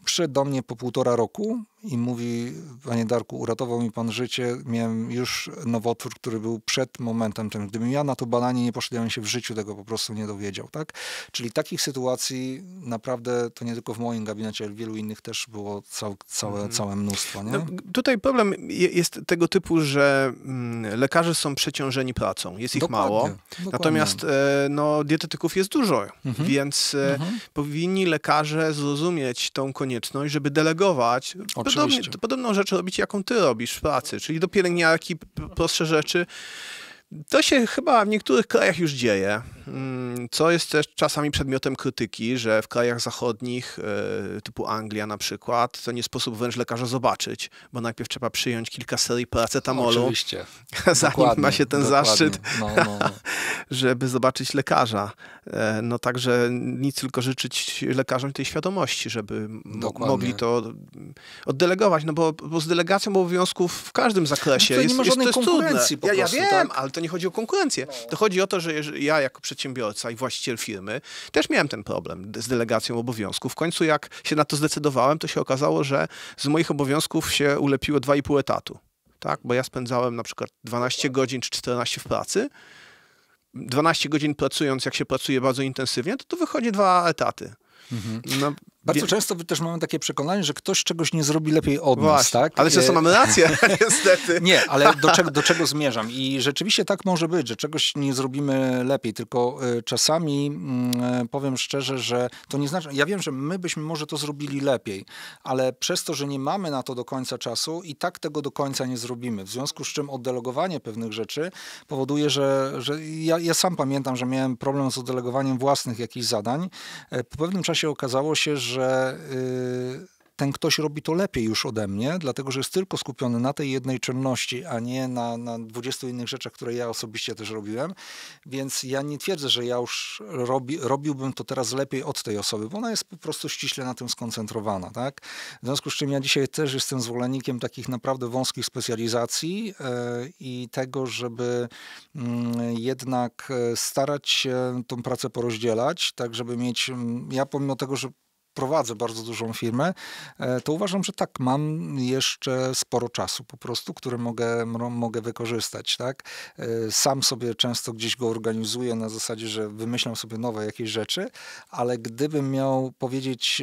Przyszedł do mnie po półtora roku, i mówi, panie Darku, uratował mi pan życie, miałem już nowotwór, który był przed momentem tym. Gdybym ja na to badanie nie poszedł, ja się w życiu tego po prostu nie dowiedział, tak? Czyli takich sytuacji naprawdę, to nie tylko w moim gabinecie, ale w wielu innych też było cał, całe, mhm. całe mnóstwo, nie? No, tutaj problem jest tego typu, że mm, lekarze są przeciążeni pracą, jest ich dokładnie, mało, dokładnie. natomiast e, no, dietetyków jest dużo, mhm. więc e, mhm. powinni lekarze zrozumieć tą konieczność, żeby delegować podobnie, podobną rzecz robić, jaką ty robisz w pracy, czyli do pielęgniarki, prostsze rzeczy. To się chyba w niektórych krajach już dzieje. Mm, co jest też czasami przedmiotem krytyki, że w krajach zachodnich, e, typu Anglia na przykład, to nie sposób wręcz lekarza zobaczyć, bo najpierw trzeba przyjąć kilka serii paracetamolu, no, *laughs* Oczywiście. zanim dokładnie, ma się ten dokładnie. zaszczyt, no, *laughs* no. żeby zobaczyć lekarza. E, no także nic tylko życzyć lekarzom tej świadomości, żeby dokładnie. mogli to oddelegować, no bo, bo z delegacją obowiązków w każdym zakresie no, jest, nie ma żadnej jest, konkurencji. Trudne. Po prostu, ja, ja wiem, tak? ale to nie chodzi o konkurencję. To chodzi o to, że ja jako przedsiębiorca przedsiębiorca i właściciel firmy, też miałem ten problem z delegacją obowiązków. W końcu jak się na to zdecydowałem, to się okazało, że z moich obowiązków się ulepiło 2,5 etatu. Tak, bo ja spędzałem na przykład 12 godzin czy 14 w pracy. 12 godzin pracując, jak się pracuje bardzo intensywnie, to tu wychodzi dwa etaty. Mhm. No, bardzo Wie... często też mamy takie przekonanie, że ktoś czegoś nie zrobi lepiej od Właśnie. nas, tak? Ale często e, mamy rację, *laughs* *laughs* niestety. Nie, ale do *laughs* czego, do czego zmierzam? I rzeczywiście tak może być, że czegoś nie zrobimy lepiej, tylko e, czasami mm, e, powiem szczerze, że to nie znaczy, ja wiem, że my byśmy może to zrobili lepiej, ale przez to, że nie mamy na to do końca czasu i tak tego do końca nie zrobimy. W związku z czym oddelegowanie pewnych rzeczy powoduje, że, że ja, ja sam pamiętam, że miałem problem z oddelegowaniem własnych jakichś zadań. Po pewnym czasie okazało się, że że y, ten ktoś robi to lepiej już ode mnie, dlatego że jest tylko skupiony na tej jednej czynności, a nie na, na 20 innych rzeczach, które ja osobiście też robiłem. Więc ja nie twierdzę, że ja już robi, robiłbym to teraz lepiej od tej osoby, bo ona jest po prostu ściśle na tym skoncentrowana. Tak? W związku z czym ja dzisiaj też jestem zwolennikiem takich naprawdę wąskich specjalizacji yy, i tego, żeby yy, jednak e, starać się tą pracę porozdzielać, tak żeby mieć, mm, ja pomimo tego, że prowadzę bardzo dużą firmę, e, to uważam, że tak, mam jeszcze sporo czasu po prostu, który mogę, mogę wykorzystać. Tak? E, sam sobie często gdzieś go organizuję na zasadzie, że wymyślam sobie nowe jakieś rzeczy, ale gdybym miał powiedzieć,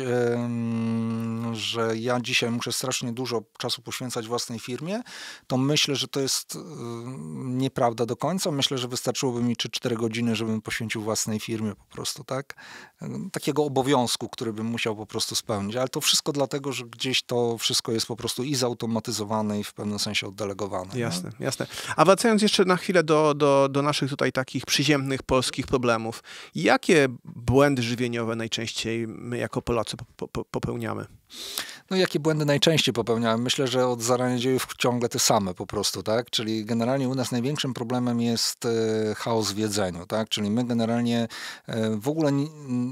że ja dzisiaj muszę strasznie dużo czasu poświęcać własnej firmie, to myślę, że to jest e, nieprawda do końca. Myślę, że wystarczyłoby mi 3-4 godziny, żebym poświęcił własnej firmie po prostu, tak? Takiego obowiązku, który bym musiał chciał po prostu spełnić. Ale to wszystko dlatego, że gdzieś to wszystko jest po prostu i zautomatyzowane, i w pewnym sensie oddelegowane. Jasne, no? jasne. A wracając jeszcze na chwilę do, do, do naszych tutaj takich przyziemnych polskich problemów. Jakie błędy żywieniowe najczęściej my jako Polacy popełniamy? No jakie błędy najczęściej popełniałem? Myślę, że od zarania dziejów ciągle te same po prostu, tak? Czyli generalnie u nas największym problemem jest e, chaos w jedzeniu, tak? Czyli my generalnie e, w ogóle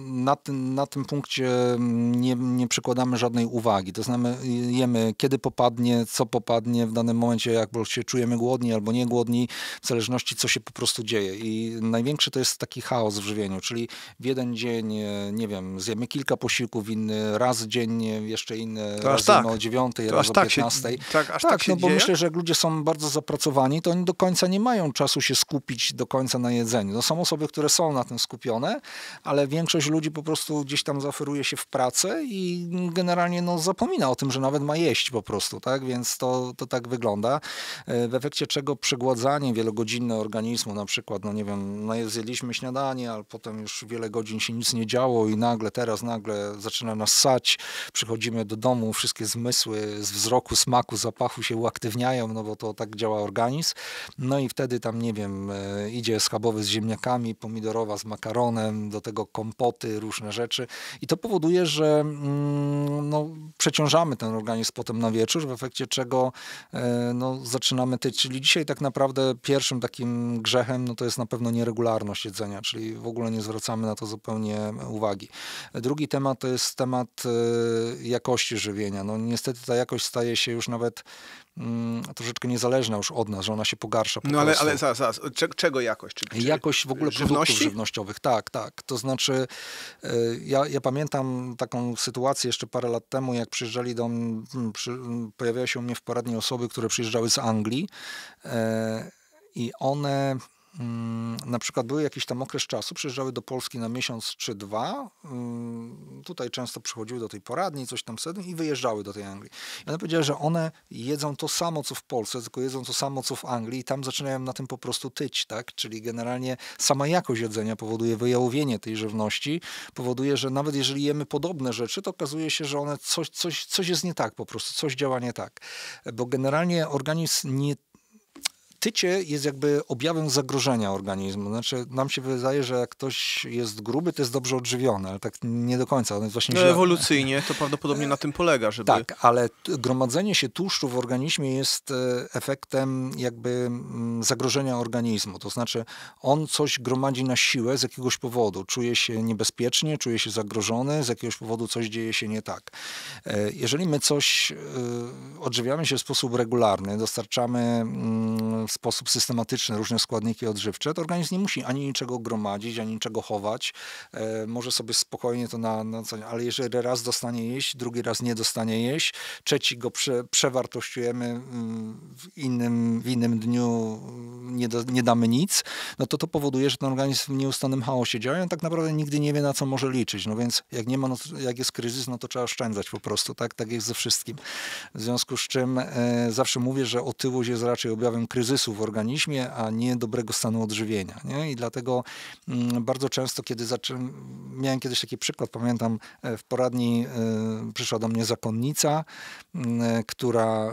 na tym, na tym punkcie nie, nie przykładamy żadnej uwagi. To znamy, jemy kiedy popadnie, co popadnie w danym momencie, jak się czujemy głodni albo nie głodni, w zależności co się po prostu dzieje. I największy to jest taki chaos w żywieniu, czyli w jeden dzień, e, nie wiem, zjemy kilka posiłków, inny raz dziennie potem jeszcze inny to raz tak. o dziewiątej, raz o tak piętnastej. Tak, tak, aż tak, tak no bo dzieje? myślę, że jak ludzie są bardzo zapracowani, to oni do końca nie mają czasu się skupić do końca na jedzeniu. No są osoby, które są na tym skupione, ale większość ludzi po prostu gdzieś tam zaoferuje się w pracę i generalnie no, zapomina o tym, że nawet ma jeść po prostu, tak? Więc to, to tak wygląda. E, w efekcie czego przegładzanie wielogodzinne organizmu, na przykład, no nie wiem, no zjedliśmy śniadanie, ale potem już wiele godzin się nic nie działo i nagle, teraz nagle zaczyna nas sać, przychodzi przychodzimy do domu, wszystkie zmysły z wzroku, smaku, zapachu się uaktywniają, no bo to tak działa organizm. No i wtedy tam, nie wiem, e, idzie schabowy z ziemniakami, pomidorowa z makaronem, do tego kompoty, różne rzeczy. I to powoduje, że mm, no, przeciążamy ten organizm potem na wieczór, w efekcie czego e, no, zaczynamy tyć. Czyli dzisiaj tak naprawdę pierwszym takim grzechem no, to jest na pewno nieregularność jedzenia, czyli w ogóle nie zwracamy na to zupełnie uwagi. Drugi temat to jest temat e, jakości żywienia. No niestety ta jakość staje się już nawet mm, troszeczkę niezależna już od nas, że ona się pogarsza. Po no ale, ale zaraz, zaraz. czego jakość? Czy, czy jakość w ogóle żywności? produktów żywnościowych, tak, tak. To znaczy e, ja, ja pamiętam taką sytuację jeszcze parę lat temu, jak przyjeżdżali do mnie, przy, pojawiały się u mnie w poradni osoby, które przyjeżdżały z Anglii e, i one Mm, na przykład były jakiś tam okres czasu, przyjeżdżały do Polski na miesiąc czy dwa, mm, tutaj często przychodziły do tej poradni, coś tam wtedy i wyjeżdżały do tej Anglii. I ona powiedziała, że one jedzą to samo, co w Polsce, tylko jedzą to samo, co w Anglii i tam zaczynają na tym po prostu tyć, tak? Czyli generalnie sama jakość jedzenia powoduje wyjałowienie tej żywności, powoduje, że nawet jeżeli jemy podobne rzeczy, to okazuje się, że one coś, coś, coś jest nie tak po prostu, coś działa nie tak. Bo generalnie organizm nie tycie jest jakby objawem zagrożenia organizmu. Znaczy, nam się wydaje, że jak ktoś jest gruby, to jest dobrze odżywiony, ale tak nie do końca. On jest właśnie no, źle... ewolucyjnie to *laughs* prawdopodobnie na tym polega, żeby... Tak, ale gromadzenie się tłuszczu w organizmie jest e, efektem jakby zagrożenia organizmu. To znaczy, on coś gromadzi na siłę z jakiegoś powodu. Czuje się niebezpiecznie, czuje się zagrożony, z jakiegoś powodu coś dzieje się nie tak. E, jeżeli my coś e, odżywiamy się w sposób regularny, dostarczamy mm, sposób systematyczny różne składniki odżywcze, to organizm nie musi ani niczego gromadzić, ani niczego chować. E, może sobie spokojnie to na, na co, ale jeżeli raz dostanie jeść, drugi raz nie dostanie jeść, trzeci go prze, przewartościujemy mm, w innym, w innym dniu, mm, nie, do, nie damy nic, no to to powoduje, że ten organizm w nieustannym chaosie działa i on tak naprawdę nigdy nie wie, na co może liczyć. No więc jak nie ma, no, jak jest kryzys, no to trzeba oszczędzać po prostu, tak? Tak jest ze wszystkim. W związku z czym e, zawsze mówię, że otyłość jest raczej objawem kryzysu, stresu w organizmie, a nie dobrego stanu odżywienia. Nie? I dlatego mm, bardzo często, kiedy zacząłem, miałem kiedyś taki przykład, pamiętam e, w poradni e, przyszła do mnie zakonnica, mm, e, która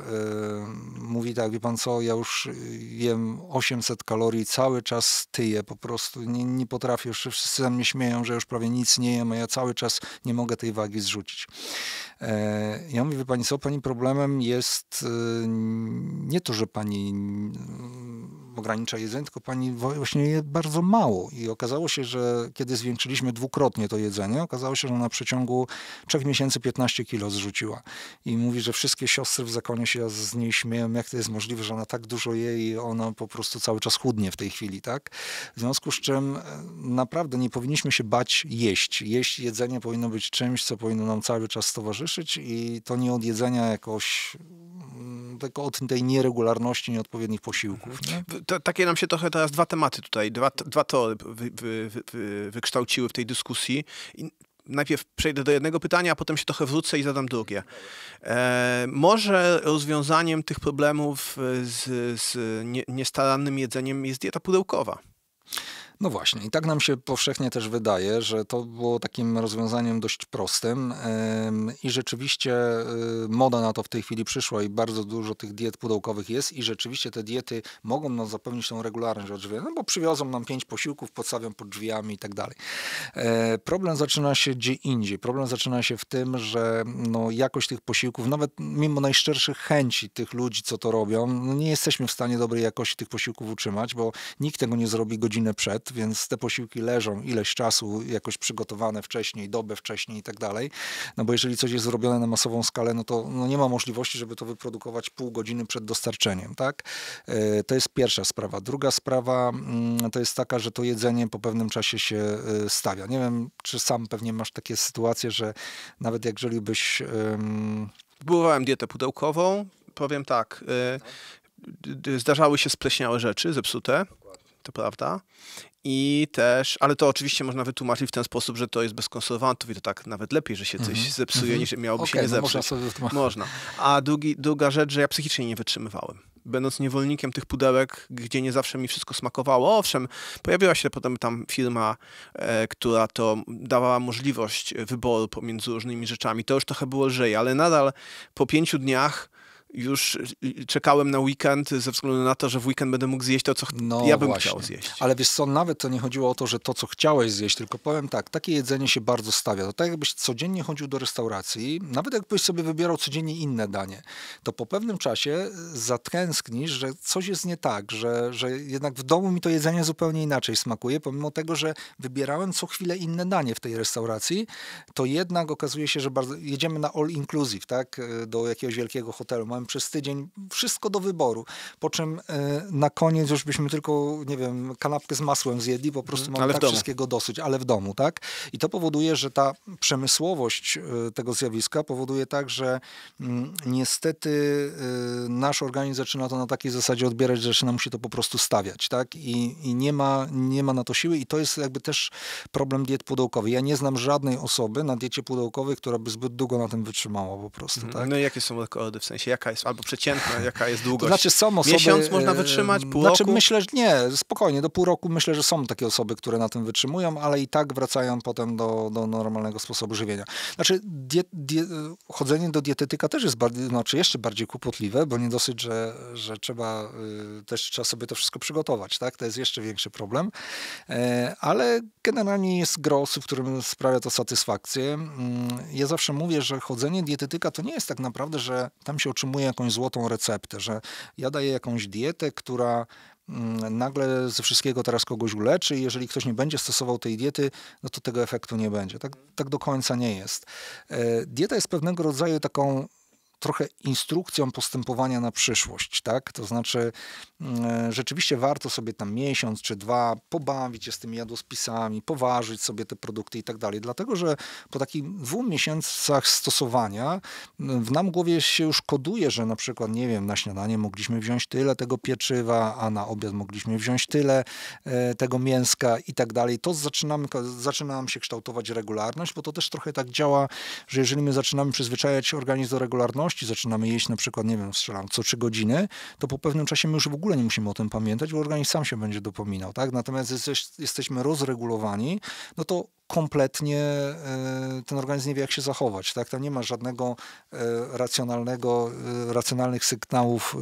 mówi tak, wie pan co, ja już jem 800 kalorii, cały czas tyję po prostu, nie, nie potrafię, już wszyscy ze mnie śmieją, że już prawie nic nie jem, a ja cały czas nie mogę tej wagi zrzucić. Ja mówię, wie pani co, pani problemem jest nie to, że pani Mm, ogranicza jedzenie, tylko pani właśnie je bardzo mało. I okazało się, że kiedy zwiększyliśmy dwukrotnie to jedzenie, okazało się, że ona w przeciągu trzech miesięcy 15 kilo zrzuciła. I mówi, że wszystkie siostry w zakonie się z niej śmieją, jak to jest możliwe, że ona tak dużo je i ona po prostu cały czas chudnie w tej chwili, tak? W związku z czym e, naprawdę nie powinniśmy się bać jeść. Jeść jedzenie powinno być czymś, co powinno nam cały czas towarzyszyć i to nie od jedzenia jakoś tylko od tej nieregularności, nieodpowiednich posiłków. Mhm. Nie? To, takie nam się trochę teraz dwa tematy tutaj, dwa, dwa tory wy, wy, wy, wykształciły w tej dyskusji. I najpierw przejdę do jednego pytania, a potem się trochę wrócę i zadam drugie. E, może rozwiązaniem tych problemów e, z, z niestarannym jedzeniem jest dieta pudełkowa? No właśnie, i tak nam się powszechnie też wydaje, że to było takim rozwiązaniem dość prostym i rzeczywiście y, moda na to w tej chwili przyszła i bardzo dużo tych diet pudełkowych jest i rzeczywiście te diety mogą nam zapewnić tą regularność odżywienia, no bo przywiozą nam pięć posiłków, podstawią pod drzwiami i tak dalej. E, problem zaczyna się gdzie indziej. Problem zaczyna się w tym, że no jakość tych posiłków, nawet mimo najszczerszych chęci tych ludzi, co to robią, no nie jesteśmy w stanie dobrej jakości tych posiłków utrzymać, bo nikt tego nie zrobi godzinę przed, więc te posiłki leżą ileś czasu, jakoś przygotowane wcześniej, dobę wcześniej i tak dalej. No bo jeżeli coś jest zrobione na masową skalę, no to no nie ma możliwości, żeby to wyprodukować pół godziny przed dostarczeniem, tak? E, to jest pierwsza sprawa. Druga sprawa mm, to jest taka, że to jedzenie po pewnym czasie się e, stawia. Nie wiem, czy sam pewnie masz takie sytuacje, że nawet jak jeżeli byś... Próbowałem dietę pudełkową, powiem tak, e, zdarzały się spleśniałe rzeczy, zepsute to prawda. I też, ale to oczywiście można wytłumaczyć w ten sposób, że to jest bez konserwantów i to tak nawet lepiej, że się coś mm -hmm. zepsuje, mhm. niż miałoby okay, się nie no zepsuć. Można, można. A drugi, druga rzecz, że ja psychicznie nie wytrzymywałem. Będąc niewolnikiem tych pudełek, gdzie nie zawsze mi wszystko smakowało, owszem, pojawiła się potem tam firma, e, która to dawała możliwość wyboru pomiędzy różnymi rzeczami. To już trochę było lżej, ale nadal po pięciu dniach już czekałem na weekend ze względu na to, że w weekend będę mógł zjeść to, co no ja bym właśnie. chciał zjeść. Ale wiesz co, nawet to nie chodziło o to, że to, co chciałeś zjeść, tylko powiem tak, takie jedzenie się bardzo stawia. To tak jakbyś codziennie chodził do restauracji, nawet jakbyś sobie wybierał codziennie inne danie, to po pewnym czasie zatęsknisz, że coś jest nie tak, że, że jednak w domu mi to jedzenie zupełnie inaczej smakuje, pomimo tego, że wybierałem co chwilę inne danie w tej restauracji, to jednak okazuje się, że bardzo, jedziemy na all inclusive, tak, do jakiegoś wielkiego hotelu, przez tydzień, wszystko do wyboru. Po czym e, na koniec już byśmy tylko, nie wiem, kanapkę z masłem zjedli, po prostu mhm. mamy tak domu. wszystkiego dosyć, ale w domu, tak? I to powoduje, że ta przemysłowość e, tego zjawiska powoduje tak, że mm, niestety e, nasz organizm zaczyna to na takiej zasadzie odbierać, że zaczyna mu się to po prostu stawiać, tak? I, i nie, ma, nie ma na to siły i to jest jakby też problem diet pudełkowej. Ja nie znam żadnej osoby na diecie pudełkowej, która by zbyt długo na tym wytrzymała po prostu, mhm. tak? No i jakie są rekordy, w sensie jaka jest, albo przeciętna, jaka jest długość? To znaczy są osoby... Miesiąc można wytrzymać, pół znaczy, roku? Myślę, że nie, spokojnie, do pół roku myślę, że są takie osoby, które na tym wytrzymują, ale i tak wracają potem do, do normalnego sposobu żywienia. Znaczy die, die, chodzenie do dietetyka też jest bardziej, znaczy jeszcze bardziej kłopotliwe, bo nie dosyć, że, że trzeba, y, też trzeba sobie to wszystko przygotować, tak? To jest jeszcze większy problem, e, ale generalnie jest gros, w którym sprawia to satysfakcję. Mm, ja zawsze mówię, że chodzenie dietetyka to nie jest tak naprawdę, że tam się otrzymuje jakąś złotą receptę, że ja daję jakąś dietę, która mm, nagle ze wszystkiego teraz kogoś uleczy i jeżeli ktoś nie będzie stosował tej diety, no to tego efektu nie będzie. Tak, tak do końca nie jest. E, dieta jest pewnego rodzaju taką trochę instrukcją postępowania na przyszłość, tak? To znaczy mm, e, rzeczywiście warto sobie tam miesiąc czy dwa pobawić się z tymi jadłospisami, poważyć sobie te produkty i tak dalej, dlatego że po takich dwóch miesiącach stosowania mm, w nam głowie się już koduje, że na przykład, nie wiem, na śniadanie mogliśmy wziąć tyle tego pieczywa, a na obiad mogliśmy wziąć tyle e, tego mięska i tak dalej. To zaczynamy, zaczyna nam się kształtować regularność, bo to też trochę tak działa, że jeżeli my zaczynamy przyzwyczajać organizm do regularności, zaczynamy jeść na przykład, nie wiem, strzelam co trzy godziny, to po pewnym czasie my już w ogóle nie musimy o tym pamiętać, bo organizm sam się będzie dopominał, tak? Natomiast jesteś, jesteśmy rozregulowani, no to kompletnie e, ten organizm nie wie, jak się zachować. Tak? Tam nie ma żadnego e, racjonalnego, e, racjonalnych sygnałów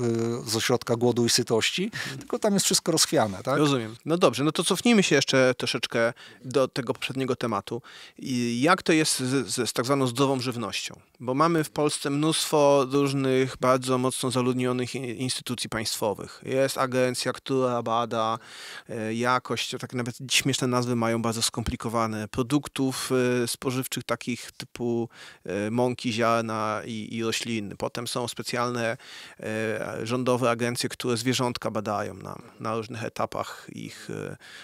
z ośrodka głodu i sytości, mhm. tylko tam jest wszystko rozchwiane. Tak? Rozumiem. No dobrze, no to cofnijmy się jeszcze troszeczkę do tego poprzedniego tematu. Jak to jest z, z, z tak zwaną zdrową żywnością? Bo mamy w Polsce mnóstwo mnóstwo różnych bardzo mocno zaludnionych instytucji państwowych. Jest agencja, która bada e, jakość, tak nawet śmieszne nazwy mają bardzo skomplikowane, produktów e, spożywczych takich typu e, mąki, ziarna i, i rośliny. Potem są specjalne rządowe agencje, które zwierzątka badają nam na różnych etapach ich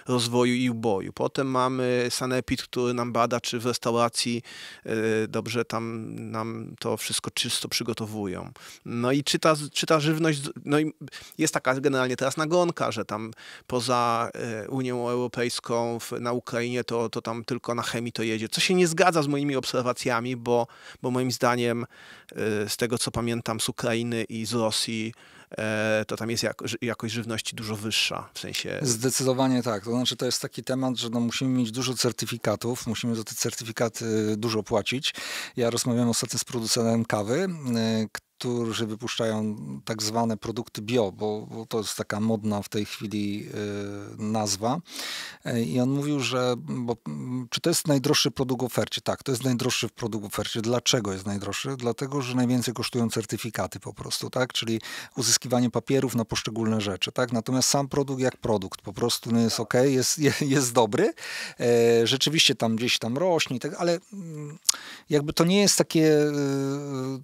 rozwoju i uboju. Potem mamy sanepid, który nam bada, czy w restauracji dobrze tam nam to wszystko czysto przygotowało przygotowują. No i czy ta, czy ta żywność, no i jest taka generalnie teraz nagonka, że tam poza e, Unią Europejską na Ukrainie to, to tam tylko na chemii to jedzie, co się nie zgadza z moimi obserwacjami, bo, bo moim zdaniem e, z tego co pamiętam z Ukrainy i z Rosji E, to tam jest jakość żywności dużo wyższa, w sensie... Zdecydowanie tak. To znaczy, to jest taki temat, że no, musimy mieć dużo certyfikatów, musimy za te certyfikaty y, dużo płacić. Ja rozmawiałem ostatnio z producentem kawy, y, którzy wypuszczają tak zwane produkty bio, bo, bo to jest taka modna w tej chwili y, nazwa. Y, I on mówił, że bo, czy to jest najdroższy produkt w ofercie? Tak, to jest najdroższy produkt w ofercie. Dlaczego jest najdroższy? Dlatego, że najwięcej kosztują certyfikaty po prostu, tak? Czyli uzyskiwanie papierów na poszczególne rzeczy, tak? Natomiast sam produkt jak produkt po prostu no jest tak. ok, jest, *laughs* jest dobry. Y, rzeczywiście tam gdzieś tam rośnie i tak, ale mm, jakby to nie jest takie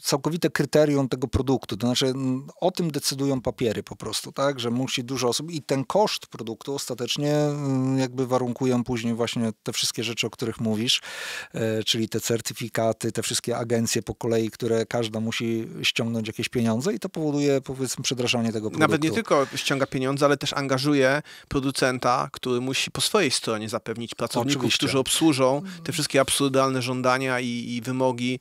całkowite kryterium tego produktu. To znaczy mm, o tym decydują papiery po prostu, tak, że musi dużo osób i ten koszt produktu ostatecznie mm, jakby warunkują później właśnie te wszystkie rzeczy, o których mówisz, e, czyli te certyfikaty, te wszystkie agencje po kolei, które każda musi ściągnąć jakieś pieniądze i to powoduje powiedzmy przedrażanie tego produktu. Nawet nie tylko ściąga pieniądze, ale też angażuje producenta, który musi po swojej stronie zapewnić pracowników, Oczywiście. którzy obsłużą te wszystkie absurdalne żądania i, i wymogi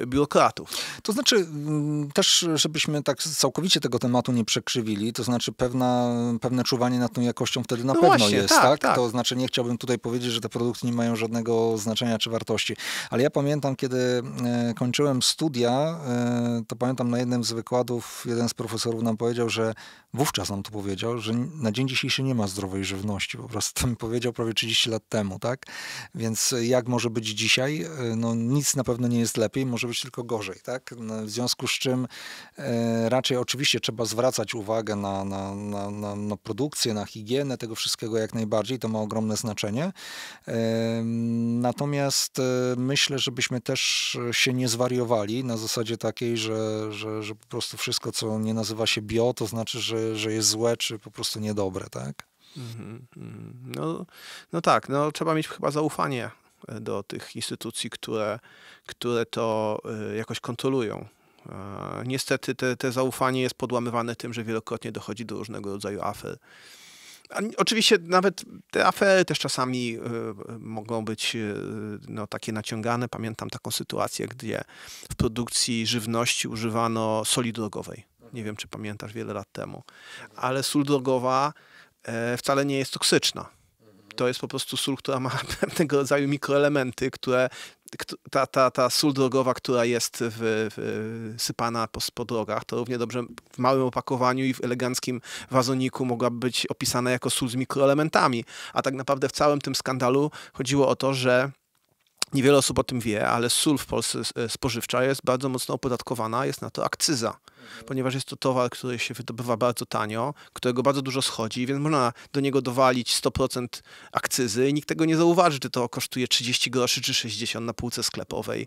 e, biurokratów. To znaczy mm, też, żebyśmy tak całkowicie tego tematu nie przekrzywili, to znaczy pewna, pewne czuwanie nad tą jakością wtedy na no pewno właśnie, jest, tak, tak? tak, To znaczy nie chciałbym tutaj powiedzieć, że te produkty nie mają żadnego znaczenia czy wartości, ale ja pamiętam, kiedy e, kończyłem studia, e, to pamiętam na jednym z wykładów jeden z profesorów nam powiedział, że wówczas nam to powiedział, że na dzień dzisiejszy nie ma zdrowej żywności, po prostu mi *laughs* powiedział prawie 30 lat temu, tak? Więc jak może być dzisiaj? E, no nic na pewno nie jest lepiej, może być tylko gorzej, tak? No, w związku z z czym e, raczej oczywiście trzeba zwracać uwagę na, na, na, na, na produkcję, na higienę tego wszystkiego jak najbardziej, to ma ogromne znaczenie. Natomiast e, myślę, żebyśmy też się nie zwariowali na zasadzie takiej, że, że, że po prostu wszystko, co nie nazywa się bio, to znaczy, że, że jest złe czy po prostu niedobre, tak? Mhm, mhm. No, no tak, no, trzeba mieć chyba zaufanie e, do tych instytucji, które, które to jakoś kontrolują. Niestety te, te zaufanie jest podłamywane tym, że wielokrotnie dochodzi do różnego rodzaju afer. Oczywiście nawet te afery też czasami e, mogą być e, no, takie naciągane. Pamiętam taką sytuację, gdzie w produkcji żywności używano soli drogowej. Nie wiem, czy pamiętasz wiele lat temu, ale sól drogowa e, wcale nie jest toksyczna. To jest po prostu sól, która ma *laughs* pewnego rodzaju mikroelementy, które ta, ta, ta sól drogowa, która jest w, w, sypana po, po drogach, to równie dobrze w małym opakowaniu i w eleganckim wazoniku mogłaby być opisana jako sól z mikroelementami. A tak naprawdę w całym tym skandalu chodziło o to, że niewiele osób o tym wie, ale sól w Polsce e, spożywcza jest bardzo mocno opodatkowana, jest na to akcyza ponieważ jest to towar, który się wydobywa bardzo tanio, którego bardzo dużo schodzi, więc można do niego dowalić 100% akcyzy i nikt tego nie zauważy, czy to kosztuje 30 groszy czy 60 na półce sklepowej.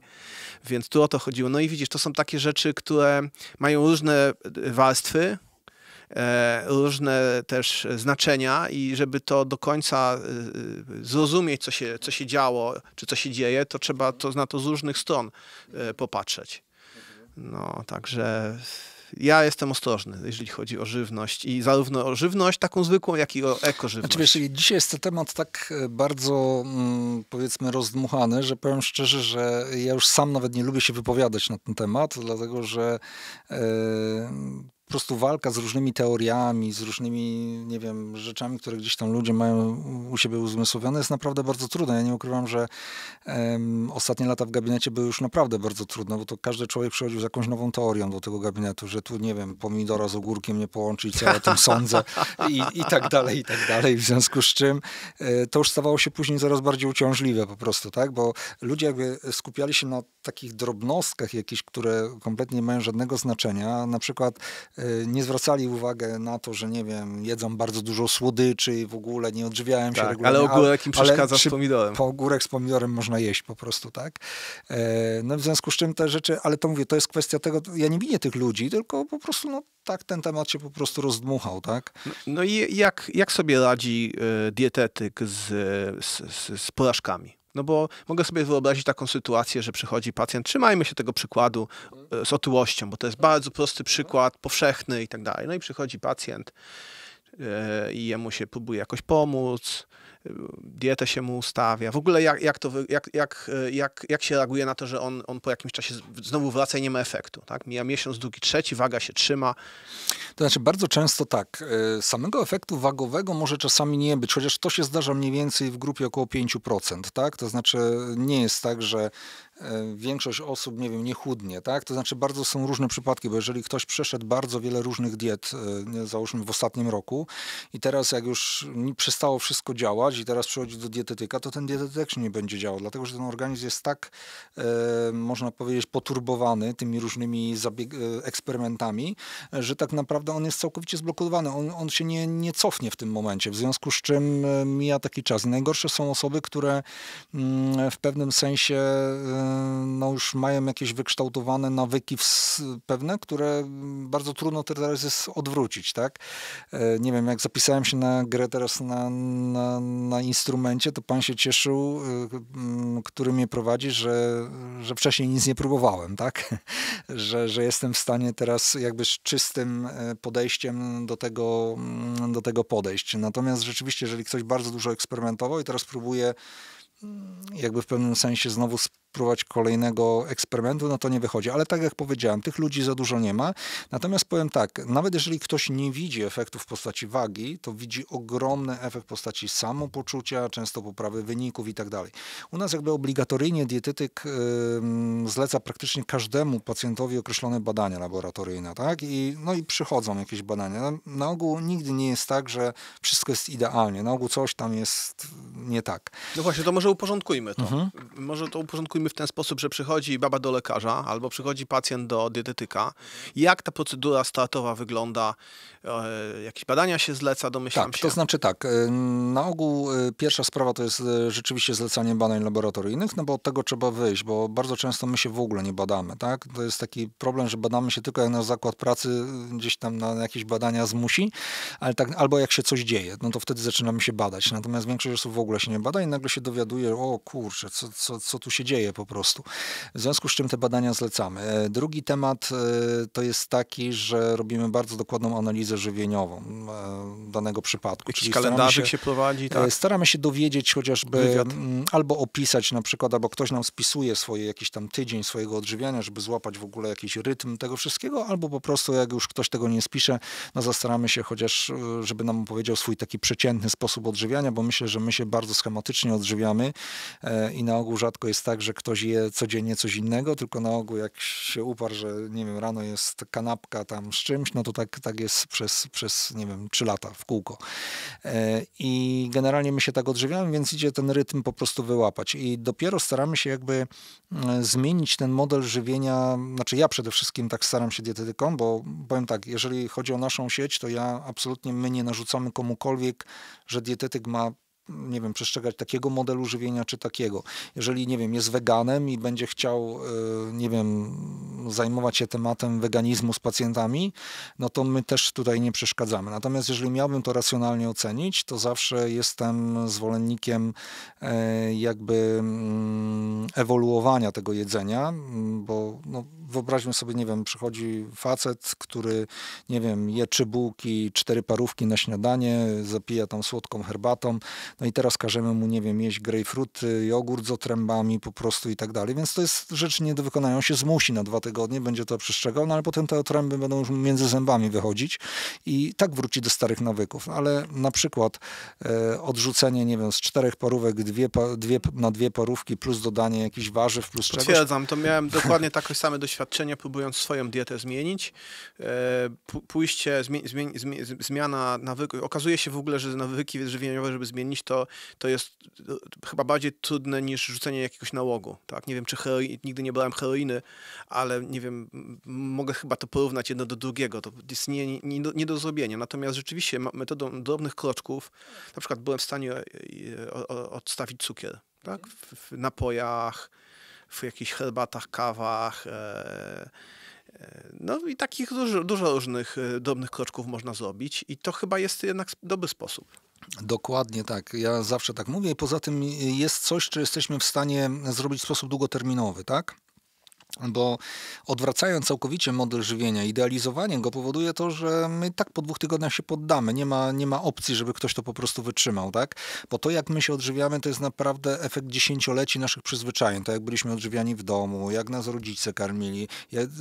Więc tu o to chodziło. No i widzisz, to są takie rzeczy, które mają różne e, warstwy, e, różne też znaczenia i żeby to do końca e, zrozumieć, co się, co się działo, czy co się dzieje, to trzeba to na to z różnych stron popatrzeć. No, także ja jestem ostrożny, jeżeli chodzi o żywność i zarówno o żywność taką zwykłą, jak i o ekożywność. Znaczy, wiesz, dzisiaj jest to temat tak e, bardzo mm, powiedzmy rozdmuchany, że powiem szczerze, że ja już sam nawet nie lubię się wypowiadać na ten temat, dlatego że e, po prostu walka z różnymi teoriami, z różnymi, nie wiem, rzeczami, które gdzieś tam ludzie mają u siebie uzmysłowione, jest naprawdę bardzo trudna. Ja nie ukrywam, że um, ostatnie lata w gabinecie były już naprawdę bardzo trudne, bo to każdy człowiek przychodził z jakąś nową teorią do tego gabinetu, że tu, nie wiem, pomidora z ogórkiem nie połączyć, co ja o tym *laughs* sądzę i, i tak dalej, i tak dalej. W związku z czym e, to już stawało się później coraz bardziej uciążliwe po prostu, tak? Bo ludzie jakby skupiali się na takich drobnostkach jakichś, które kompletnie nie mają żadnego znaczenia. Na przykład Y, nie zwracali uwagi na to, że nie wiem, jedzą bardzo dużo słodyczy i w ogóle nie odżywiałem tak, się regularnie. Ale ogórek im przeszkadza z pomidorem. Po ogórek z pomidorem można jeść po prostu, tak? E, no w związku z czym te rzeczy, ale to mówię, to jest kwestia tego, ja nie winię tych ludzi, tylko po prostu no, tak ten temat się po prostu rozdmuchał, tak? No, no i jak, jak sobie radzi y, dietetyk z, z, z porażkami? No bo mogę sobie wyobrazić taką sytuację, że przychodzi pacjent, trzymajmy się tego przykładu e, z otyłością, bo to jest bardzo prosty przykład, powszechny i tak dalej. No i przychodzi pacjent e, i jemu się próbuje jakoś pomóc, Dietę się mu ustawia. W ogóle jak, jak, to, jak, jak, jak, jak się reaguje na to, że on, on po jakimś czasie znowu wraca i nie ma efektu. Tak? Mija miesiąc, drugi, trzeci, waga się trzyma. To znaczy bardzo często tak, e, samego efektu wagowego może czasami nie być, chociaż to się zdarza mniej więcej w grupie około 5%. Tak? To znaczy nie jest tak, że E, większość osób, nie wiem, nie chudnie, tak? To znaczy bardzo są różne przypadki, bo jeżeli ktoś przeszedł bardzo wiele różnych diet, e, załóżmy w ostatnim roku i teraz jak już przestało wszystko działać i teraz przychodzi do dietetyka, to ten dietetyk się nie będzie działał, dlatego że ten organizm jest tak, e, można powiedzieć, poturbowany tymi różnymi eksperymentami, że tak naprawdę on jest całkowicie zblokowany, on, on się nie, nie cofnie w tym momencie, w związku z czym mija taki czas. najgorsze są osoby, które mm, w pewnym sensie no już mają jakieś wykształtowane nawyki pewne, które bardzo trudno teraz jest odwrócić, tak? E, nie wiem, jak zapisałem się na grę teraz na, na, na instrumencie, to pan się cieszył, e, który mnie prowadzi, że, że wcześniej nic nie próbowałem, tak? *laughs* Że, że jestem w stanie teraz jakby z czystym e, podejściem do tego, mm, do tego podejść. Natomiast rzeczywiście, jeżeli ktoś bardzo dużo eksperymentował i teraz próbuje mm, jakby w pewnym sensie znowu próbować kolejnego eksperymentu, no to nie wychodzi. Ale tak jak powiedziałem, tych ludzi za dużo nie ma. Natomiast powiem tak, nawet jeżeli ktoś nie widzi efektów w postaci wagi, to widzi ogromny efekt w postaci samopoczucia, często poprawy wyników i tak dalej. U nas jakby obligatoryjnie dietetyk yy, zleca praktycznie każdemu pacjentowi określone badania laboratoryjne, tak? I, no i przychodzą jakieś badania. Na, ogół nigdy nie jest tak, że wszystko jest idealnie. Na ogół coś tam jest nie tak. No właśnie, to może uporządkujmy to. Mhm. Może to uporządkujmy Myślmy w ten sposób, że przychodzi baba do lekarza albo przychodzi pacjent do dietetyka. Jak ta procedura startowa wygląda? E, jakieś badania się zleca, domyślam tak, się? Tak, to znaczy tak. E, na ogół e, pierwsza sprawa to jest rzeczywiście zlecanie badań laboratoryjnych, no bo od tego trzeba wyjść, bo bardzo często my się w ogóle nie badamy, tak? To jest taki problem, że badamy się tylko jak nasz zakład pracy gdzieś tam na jakieś badania zmusi, ale tak, albo jak się coś dzieje, no to wtedy zaczynamy się badać. Natomiast większość osób w ogóle się nie bada i nagle się dowiaduje, o kurczę, co, co, co tu się dzieje? po prostu. W związku z czym te badania zlecamy. E, drugi temat e, to jest taki, że robimy bardzo dokładną analizę żywieniową e, danego przypadku. Jakiś kalendarzyk się, się prowadzi? Tak? Staramy się dowiedzieć chociażby Wywiad. Mm, albo opisać na przykład, albo ktoś nam spisuje swoje, jakiś tam tydzień swojego odżywiania, żeby złapać w ogóle jakiś rytm tego wszystkiego, albo po prostu jak już ktoś tego nie spisze, no zastaramy się chociaż, żeby nam powiedział swój taki przeciętny sposób odżywiania, bo myślę, że my się bardzo schematycznie odżywiamy i na ogół rzadko jest tak, że ktoś je codziennie coś innego, tylko na ogół jak się uparł, że nie wiem, rano jest kanapka tam z czymś, no to tak, tak jest przez, przez, nie wiem, trzy lata w kółko. E, I generalnie my się tak odżywiamy, więc idzie ten rytm po prostu wyłapać. I dopiero staramy się jakby e, zmienić ten model żywienia, znaczy ja przede wszystkim tak staram się dietetyką, bo powiem tak, jeżeli chodzi o naszą sieć, to ja absolutnie my nie narzucamy komukolwiek, że dietetyk ma nie wiem, przestrzegać takiego modelu żywienia czy takiego. Jeżeli, nie wiem, jest weganem i będzie chciał, e, nie wiem, zajmować się tematem weganizmu z pacjentami, no to my też tutaj nie przeszkadzamy. Natomiast jeżeli miałbym to racjonalnie ocenić, to zawsze jestem zwolennikiem e, jakby mm, ewoluowania tego jedzenia, mm, bo no, wyobraźmy sobie, nie wiem, przychodzi facet, który, nie wiem, je trzy bułki, cztery parówki na śniadanie, zapija tam słodką herbatą, no i teraz każemy mu, nie wiem, jeść grejpfruty, jogurt z otrębami po prostu i tak dalej. Więc to jest rzecz nie do wykonania. On się zmusi na dwa tygodnie, będzie to przestrzegał, no ale potem te otręby będą już między zębami wychodzić i tak wróci do starych nawyków. Ale na przykład e, odrzucenie, nie wiem, z czterech parówek dwie, dwie, na dwie parówki plus dodanie jakichś warzyw plus czegoś. Potwierdzam, to miałem dokładnie takie same doświadczenie, próbując swoją dietę zmienić. E, pójście, zmiana nawyków. Okazuje się w ogóle, że nawyki żywieniowe, żeby zmienić, to, to jest e, chyba bardziej trudne niż rzucenie jakiegoś nałogu. Tak? Nie wiem, czy heroin, nigdy nie brałem heroiny, ale nie wiem, mogę chyba to porównać jedno do drugiego. To jest nie, nie, nie do zrobienia. Natomiast rzeczywiście metodą drobnych kroczków, na przykład byłem w stanie e, e, odstawić cukier tak? w, w napojach, w jakichś herbatach, kawach. E, no i takich dużo, dużo, różnych drobnych kroczków można zrobić i to chyba jest jednak dobry sposób. Dokładnie tak. Ja zawsze tak mówię. Poza tym jest coś, czy jesteśmy w stanie zrobić w sposób długoterminowy, tak? bo odwracając całkowicie model żywienia, idealizowanie go powoduje to, że my tak po dwóch tygodniach się poddamy. Nie ma, nie ma opcji, żeby ktoś to po prostu wytrzymał, tak? Bo to, jak my się odżywiamy, to jest naprawdę efekt dziesięcioleci naszych przyzwyczajeń. Tak jak byliśmy odżywiani w domu, jak nas rodzice karmili,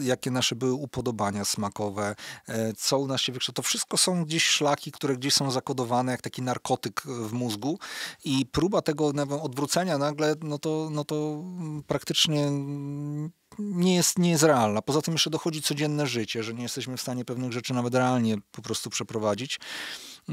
jakie nasze były upodobania smakowe, e, co u nas się wykształciło. To wszystko są gdzieś szlaki, które gdzieś są zakodowane jak taki narkotyk w mózgu i próba tego odwrócenia nagle, no to, no to praktycznie nie jest, nie jest realna. Poza tym jeszcze dochodzi codzienne życie, że nie jesteśmy w stanie pewnych rzeczy nawet realnie po prostu przeprowadzić.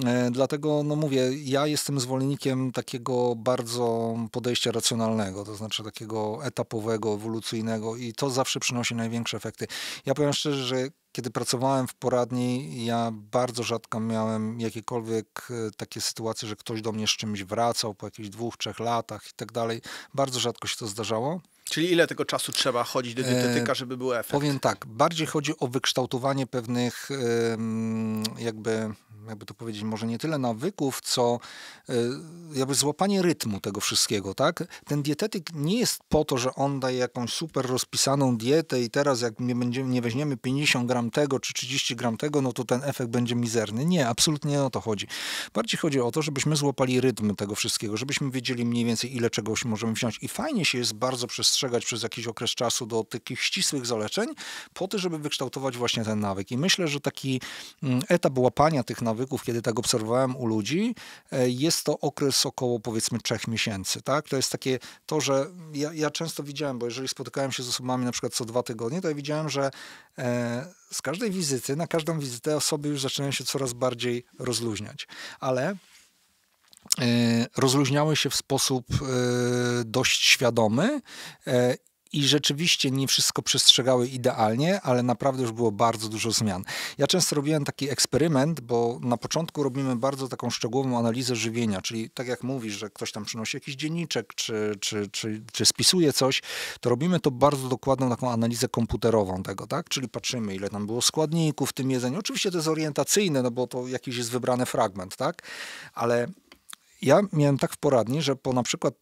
E, dlatego, no mówię, ja jestem zwolennikiem takiego bardzo podejścia racjonalnego, to znaczy takiego etapowego, ewolucyjnego i to zawsze przynosi największe efekty. Ja powiem szczerze, że kiedy pracowałem w poradni, ja bardzo rzadko miałem jakiekolwiek e, takie sytuacje, że ktoś do mnie z czymś wracał po jakichś dwóch, trzech latach i tak dalej. Bardzo rzadko się to zdarzało. Czyli ile tego czasu trzeba chodzić do e, dietetyka, żeby był efekt? Powiem tak, bardziej chodzi o wykształtowanie pewnych jakby jakby to powiedzieć, może nie tyle nawyków, co e, jakby złapanie rytmu tego wszystkiego, tak? Ten dietetyk nie jest po to, że on daje jakąś super rozpisaną dietę i teraz jak nie, będziemy, nie weźmiemy 50 gram tego czy 30 gram tego, no to ten efekt będzie mizerny. Nie, absolutnie o to chodzi. Bardziej chodzi o to, żebyśmy złapali rytm tego wszystkiego, żebyśmy wiedzieli mniej więcej ile czegoś możemy wziąć i fajnie się jest bardzo przestrzegać przez jakiś okres czasu do takich ścisłych zaleceń po to, żeby wykształtować właśnie ten nawyk. I myślę, że taki mm, etap łapania tych nawyków nawyków, kiedy tak obserwowałem u ludzi, e, jest to okres około powiedzmy trzech miesięcy. Tak? To jest takie to, że ja, ja często widziałem, bo jeżeli spotykałem się z osobami na przykład co dwa tygodnie, to ja widziałem, że e, z każdej wizyty, na każdą wizytę osoby już zaczynają się coraz bardziej rozluźniać. Ale e, rozluźniały się w sposób e, dość świadomy i rzeczywiście nie wszystko przestrzegały idealnie, ale naprawdę już było bardzo dużo zmian. Ja często robiłem taki eksperyment, bo na początku robimy bardzo taką szczegółową analizę żywienia, czyli tak jak mówisz, że ktoś tam przynosi jakiś dzienniczek, czy, czy, czy, czy spisuje coś, to robimy to bardzo dokładną taką analizę komputerową tego, tak? Czyli patrzymy, ile tam było składników w tym jedzeniu. Oczywiście to jest orientacyjne, no bo to jakiś jest wybrany fragment, tak? Ale ja miałem tak w poradni, że po na przykład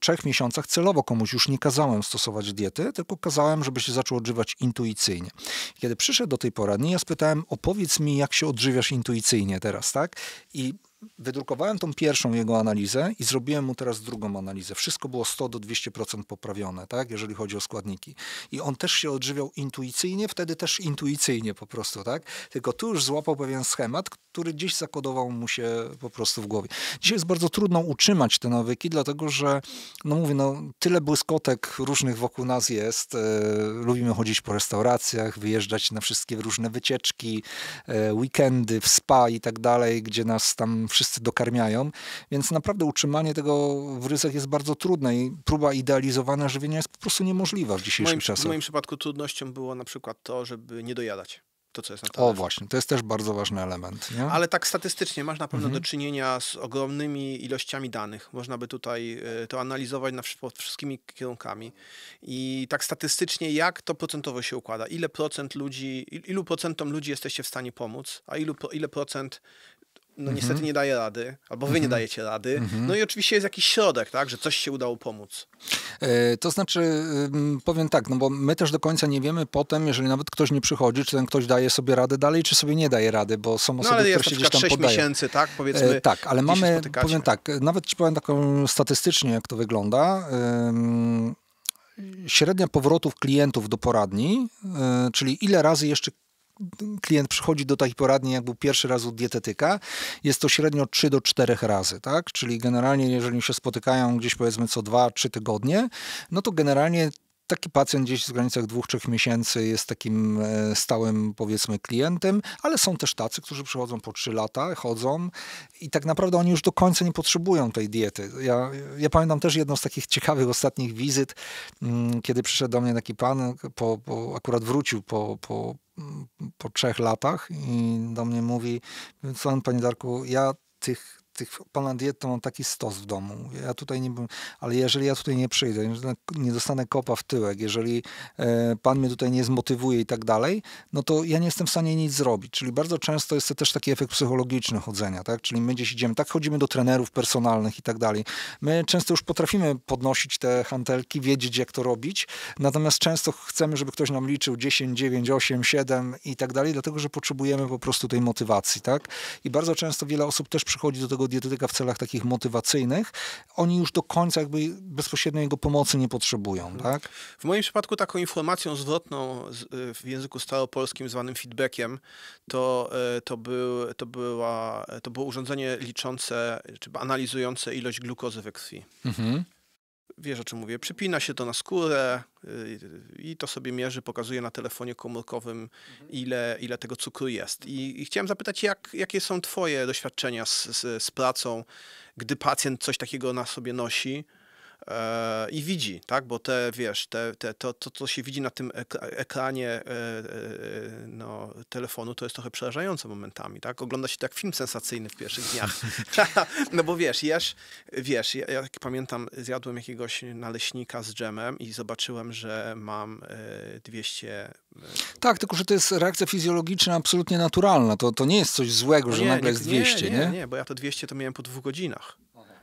trzech miesiącach celowo komuś już nie kazałem stosować diety, tylko kazałem, żeby się zaczął odżywać intuicyjnie. Kiedy przyszedł do tej poradni, ja spytałem, opowiedz mi, jak się odżywiasz intuicyjnie teraz, tak? I wydrukowałem tą pierwszą jego analizę i zrobiłem mu teraz drugą analizę. Wszystko było 100 do 200% poprawione, tak, jeżeli chodzi o składniki. I on też się odżywiał intuicyjnie, wtedy też intuicyjnie po prostu, tak? Tylko tu już złapał pewien schemat, który gdzieś zakodował mu się po prostu w głowie. Dzisiaj jest bardzo trudno utrzymać te nawyki, dlatego że, no mówię, no, tyle błyskotek różnych wokół nas jest. E, lubimy chodzić po restauracjach, wyjeżdżać na wszystkie różne wycieczki, e, weekendy, w spa i tak dalej, gdzie nas tam wszyscy dokarmiają, więc naprawdę utrzymanie tego w ryzach jest bardzo trudne i próba idealizowania żywienia jest po prostu niemożliwa w dzisiejszych czasie. czasach. W moim przypadku trudnością było na przykład to, żeby nie dojadać to, co jest na O właśnie, to jest też bardzo ważny element. Nie? Ale tak statystycznie masz na pewno mhm. do czynienia z ogromnymi ilościami danych. Można by tutaj e, to analizować na, pod wszystkimi kierunkami. I tak statystycznie, jak to procentowo się układa? Ile procent ludzi, ilu procentom ludzi jesteście w stanie pomóc, a ilu, ile procent no mhm. niestety nie daje rady, albo wy mhm. nie dajecie rady. Mhm. No i oczywiście jest jakiś środek, tak, że coś się udało pomóc. E, to znaczy, powiem tak, no bo my też do końca nie wiemy potem, jeżeli nawet ktoś nie przychodzi, czy ten ktoś daje sobie radę dalej, czy sobie nie daje rady, bo są no osoby, no, ale które się gdzieś tam 6 podaje. miesięcy, tak, e, powiedzmy. E, tak, ale mamy, powiem tak, nawet ci powiem taką statystycznie, jak to wygląda. Ym średnia powrotów klientów do poradni, e, czyli ile razy jeszcze klient przychodzi do takiej poradni, jak był pierwszy raz u dietetyka, jest to średnio 3 do 4 razy, tak? Czyli generalnie, jeżeli się spotykają gdzieś powiedzmy co 2-3 tygodnie, no to generalnie taki pacjent gdzieś w granicach dwóch, trzech miesięcy jest takim e, stałym, powiedzmy, klientem, ale są też tacy, którzy przychodzą po trzy lata, chodzą i tak naprawdę oni już do końca nie potrzebują tej diety. Ja, ja pamiętam też jedną z takich ciekawych ostatnich wizyt, mm, kiedy przyszedł do mnie taki pan, po, po akurat wrócił po, po, mm, po trzech latach i do mnie mówi, co pan, panie Darku, ja tych tych ponad diety mam taki stos w domu. Ja tutaj nie bym, ale jeżeli ja tutaj nie przyjdę, nie dostanę kopa w tyłek, jeżeli e, pan mnie tutaj nie zmotywuje i tak dalej, no to ja nie jestem w stanie nic zrobić. Czyli bardzo często jest to też taki efekt psychologiczny chodzenia, tak? Czyli my gdzieś idziemy, tak chodzimy do trenerów personalnych i tak dalej. My często już potrafimy podnosić te hantelki, wiedzieć jak to robić, natomiast często chcemy, żeby ktoś nam liczył 10, 9, 8, 7 i tak dalej, dlatego że potrzebujemy po prostu tej motywacji, tak? I bardzo często wiele osób też przychodzi do tego tego dietetyka w celach takich motywacyjnych, oni już do końca jakby bezpośrednio jego pomocy nie potrzebują, mhm. tak? W moim przypadku taką informacją zwrotną y, w języku staropolskim zwanym feedbackiem to, y, to, był, to, była, to było urządzenie liczące, czy analizujące ilość glukozy we krwi. Mhm wiesz o czym mówię, przypina się to na skórę y, i to sobie mierzy, pokazuje na telefonie komórkowym, mhm. ile, ile tego cukru jest. I, i chciałem zapytać, jak, jakie są twoje doświadczenia z, z, z pracą, gdy pacjent coś takiego na sobie nosi? i widzi, tak? Bo te, wiesz, te, te, to, to, co się widzi na tym ekranie e, e, e, no, telefonu, to jest trochę przerażające momentami, tak? Ogląda się to jak film sensacyjny w pierwszych dniach. *laughs* *laughs* no bo wiesz, jesz, wiesz, ja, jak pamiętam, zjadłem jakiegoś naleśnika z dżemem i zobaczyłem, że mam 200... Tak, tylko że to jest reakcja fizjologiczna absolutnie naturalna. To, to nie jest coś złego, no nie, że nagle nie, jest 200, nie, nie? Nie, nie, bo ja to 200 to miałem po dwóch godzinach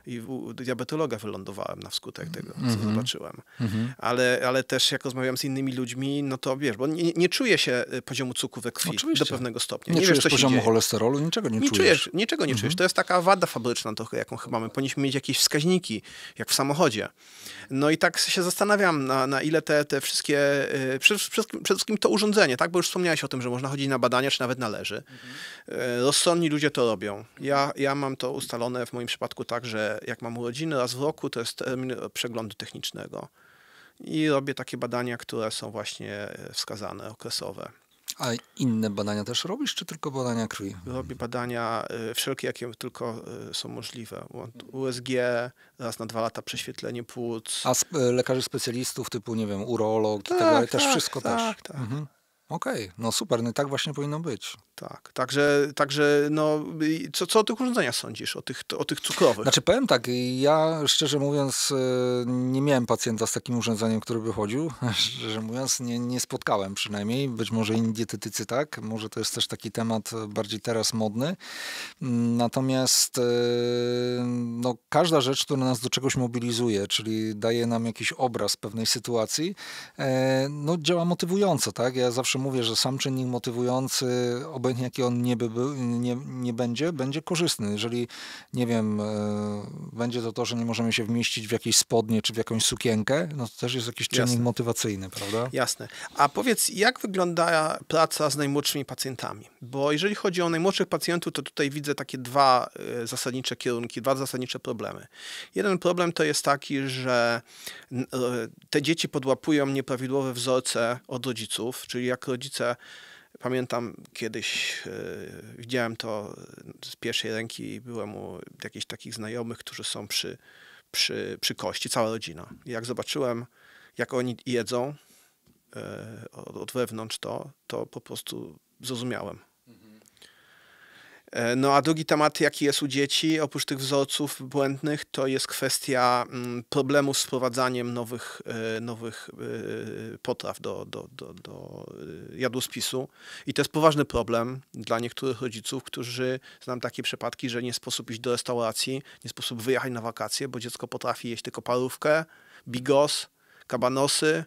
i u diabetologa wylądowałem na wskutek tego, co mm-hmm. zobaczyłem. Mm-hmm. Ale, ale też jak rozmawiałem z innymi ludźmi, no to wiesz, bo nie, nie czuję się y, poziomu cukru we krwi Oczywiście. do pewnego stopnia. Nie, nie czujesz wiesz, poziomu cholesterolu, niczego nie, nie czujesz. czujesz. Niczego nie mm-hmm. czujesz. Mhm. To jest taka wada fabryczna trochę, jaką chyba mamy. Powinniśmy mieć jakieś wskaźniki, jak w samochodzie. No i tak się zastanawiam, na, na ile te, te wszystkie, yy, przede, wszystkim, przede wszystkim to urządzenie, tak? Bo już wspomniałeś o tym, że można chodzić na badania, czy nawet należy. Mhm. Yy, rozsądni ludzie to robią. Ja, ja mam to ustalone w moim przypadku tak, że jak mam urodziny, raz w roku to jest termin przeglądu technicznego. I robię takie badania, które są właśnie e, wskazane, okresowe. A inne badania też robisz, czy tylko badania krwi? Robię badania e, wszelkie, jakie tylko e, są możliwe. USG, raz na dwa lata prześwietlenie płuc. A sp lekarzy specjalistów typu, nie wiem, urolog tak, i tak dalej, też tak, wszystko tak, też? Tak, tak. Mhm. Okej, okay. no super, no tak właśnie powinno być tak. Także, także no, co, co o tych urządzeniach sądzisz, o tych, o tych cukrowych? Znaczy powiem tak, ja szczerze mówiąc e, nie miałem pacjenta z takim urządzeniem, który by chodził. *laughs* Szczerze mówiąc nie, nie spotkałem przynajmniej. Być może inni dietetycy tak, może to jest też taki temat bardziej teraz modny. Mm, natomiast e, no, każda rzecz, która nas do czegoś mobilizuje, czyli daje nam jakiś obraz pewnej sytuacji, e, no, działa motywująco. Tak? Ja zawsze mówię, że sam czynnik motywujący obejmuje obojętnie jaki on nie, by był, nie, nie będzie, będzie korzystny. Jeżeli, nie wiem, e, będzie to to, że nie możemy się wmieścić w jakieś spodnie czy w jakąś sukienkę, no to też jest jakiś czynnik Jasne. motywacyjny, prawda? Jasne. A powiedz, jak wygląda praca z najmłodszymi pacjentami? Bo jeżeli chodzi o najmłodszych pacjentów, to tutaj widzę takie dwa e, zasadnicze kierunki, dwa zasadnicze problemy. Jeden problem to jest taki, że e, te dzieci podłapują nieprawidłowe wzorce od rodziców, czyli jak rodzice Pamiętam kiedyś, e, widziałem to z pierwszej ręki, byłem u jakichś takich znajomych, którzy są przy, przy, przy kości, cała rodzina. jak zobaczyłem, jak oni jedzą e, od, od wewnątrz to, to po prostu zrozumiałem E, no a drugi temat, jaki jest u dzieci, oprócz tych wzorców błędnych, to jest kwestia mm, problemu z wprowadzaniem nowych, e, nowych e, potraw do, do, do, do jadłospisu. I to jest poważny problem dla niektórych rodziców, którzy, znam takie przypadki, że nie sposób iść do restauracji, nie sposób wyjechać na wakacje, bo dziecko potrafi jeść tylko parówkę, bigos, kabanosy,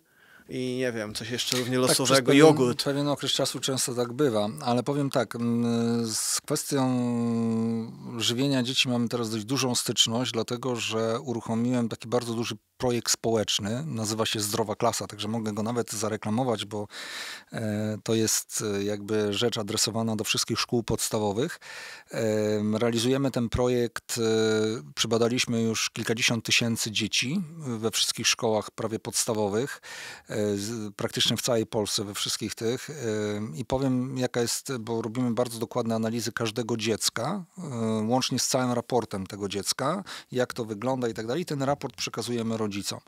i nie wiem, coś jeszcze równie tak, losowego, tak, pewien, jogurt. Pewien okres czasu często tak bywa, ale powiem tak, z kwestią żywienia dzieci mamy teraz dość dużą styczność, dlatego że uruchomiłem taki bardzo duży projekt społeczny, nazywa się Zdrowa Klasa, także mogę go nawet zareklamować, bo e, to jest e, jakby rzecz adresowana do wszystkich szkół podstawowych. Realizujemy ten projekt, e, przybadaliśmy już kilkadziesiąt tysięcy dzieci we wszystkich szkołach prawie podstawowych, praktycznie w całej Polsce, we wszystkich tych i powiem jaka jest, bo robimy bardzo dokładne analizy każdego dziecka, łącznie z całym raportem tego dziecka, jak to wygląda i tak dalej. Ten raport przekazujemy rodzicom rodzicom.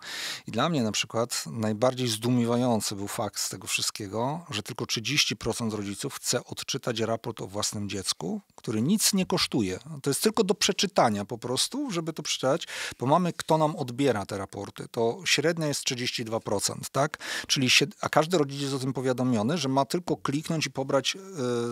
I dla mnie na przykład najbardziej zdumiewający był fakt z tego wszystkiego, że tylko 30% rodziców chce odczytać raport o własnym dziecku, który nic nie kosztuje. To jest tylko do przeczytania po prostu, żeby to przeczytać, bo mamy kto nam odbiera te raporty. To średnia jest 32%, tak? Czyli się, a każdy rodzic jest o tym powiadomiony, że ma tylko kliknąć i pobrać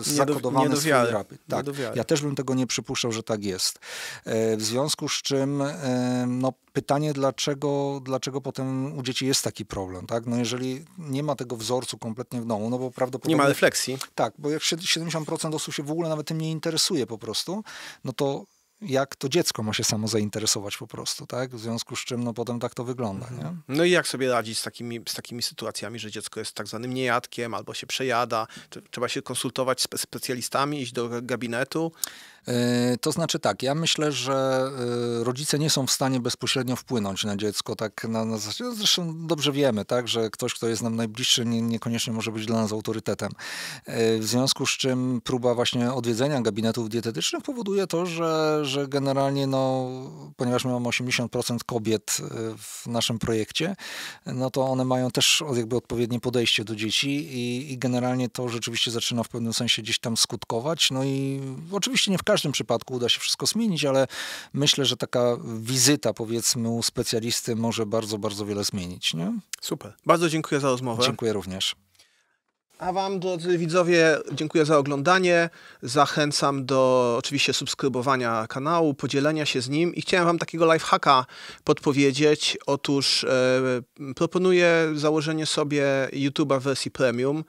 zakodowane e, zakodowany nie swój raport. Tak. Ja też bym tego nie przypuszczał, że tak jest. E, w związku z czym e, no, pytanie, dlaczego dlaczego, potem u dzieci jest taki problem, tak? No jeżeli nie ma tego wzorcu kompletnie w domu, no bo prawdopodobnie... Nie ma refleksji. Tak, bo jak 70% osób się w ogóle nawet tym nie interesuje po prostu, no to jak to dziecko ma się samo zainteresować po prostu, tak? W związku z czym no potem tak to wygląda, mhm. nie? No i jak sobie radzić z takimi, z takimi sytuacjami, że dziecko jest tak zwanym niejadkiem albo się przejada? Trzeba się konsultować z specjalistami, iść do gabinetu? E, to znaczy tak, ja myślę, że e, rodzice nie są w stanie bezpośrednio wpłynąć na dziecko, tak na, na, no zresztą dobrze wiemy, tak, że ktoś, kto jest nam najbliższy, nie, niekoniecznie może być dla nas autorytetem. E, w związku z czym próba właśnie odwiedzenia gabinetów dietetycznych powoduje to, że, że, generalnie, no, ponieważ my mamy 80% kobiet y, w naszym projekcie, no to one mają też jakby odpowiednie podejście do dzieci i, i generalnie to rzeczywiście zaczyna w pewnym sensie gdzieś tam skutkować. No i oczywiście nie w każdym przypadku uda się wszystko zmienić, ale myślę, że taka wizyta powiedzmy u specjalisty może bardzo, bardzo wiele zmienić. Nie? Super. Bardzo dziękuję za rozmowę. Dziękuję również. A Wam, drodzy widzowie, dziękuję za oglądanie. Zachęcam do oczywiście subskrybowania kanału, podzielenia się z nim i chciałem Wam takiego lifehacka podpowiedzieć. Otóż e, proponuję założenie sobie YouTube'a w wersji premium.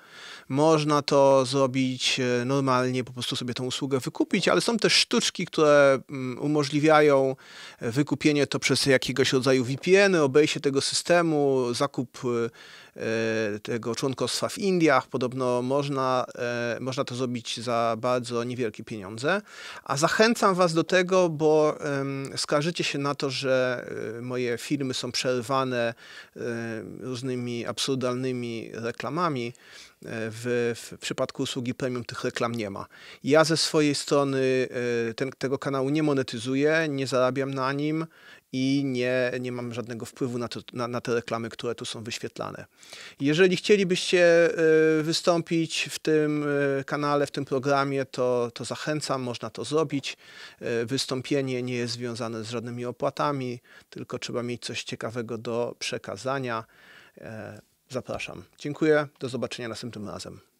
Można to zrobić e, normalnie, po prostu sobie tą usługę wykupić, ale są też sztuczki, które mm, umożliwiają wykupienie to przez jakiegoś rodzaju VPN, obejście tego systemu, zakup e, E, tego członkostwa w Indiach. Podobno można, e, można to zrobić za bardzo niewielkie pieniądze. A zachęcam Was do tego, bo skarżycie się na to, że e, moje filmy są przerwane różnymi absurdalnymi reklamami. W, w, przypadku usługi premium tych reklam nie ma. Ja ze swojej strony ten, tego kanału nie monetyzuję, nie zarabiam na nim i nie, nie mam żadnego wpływu na, to, na, na te reklamy, które tu są wyświetlane. Jeżeli chcielibyście y, wystąpić w tym y, kanale, w tym programie, to, to zachęcam, można to zrobić. Y, wystąpienie nie jest związane z żadnymi opłatami, tylko trzeba mieć coś ciekawego do przekazania. E, zapraszam. Dziękuję. Do zobaczenia następnym razem.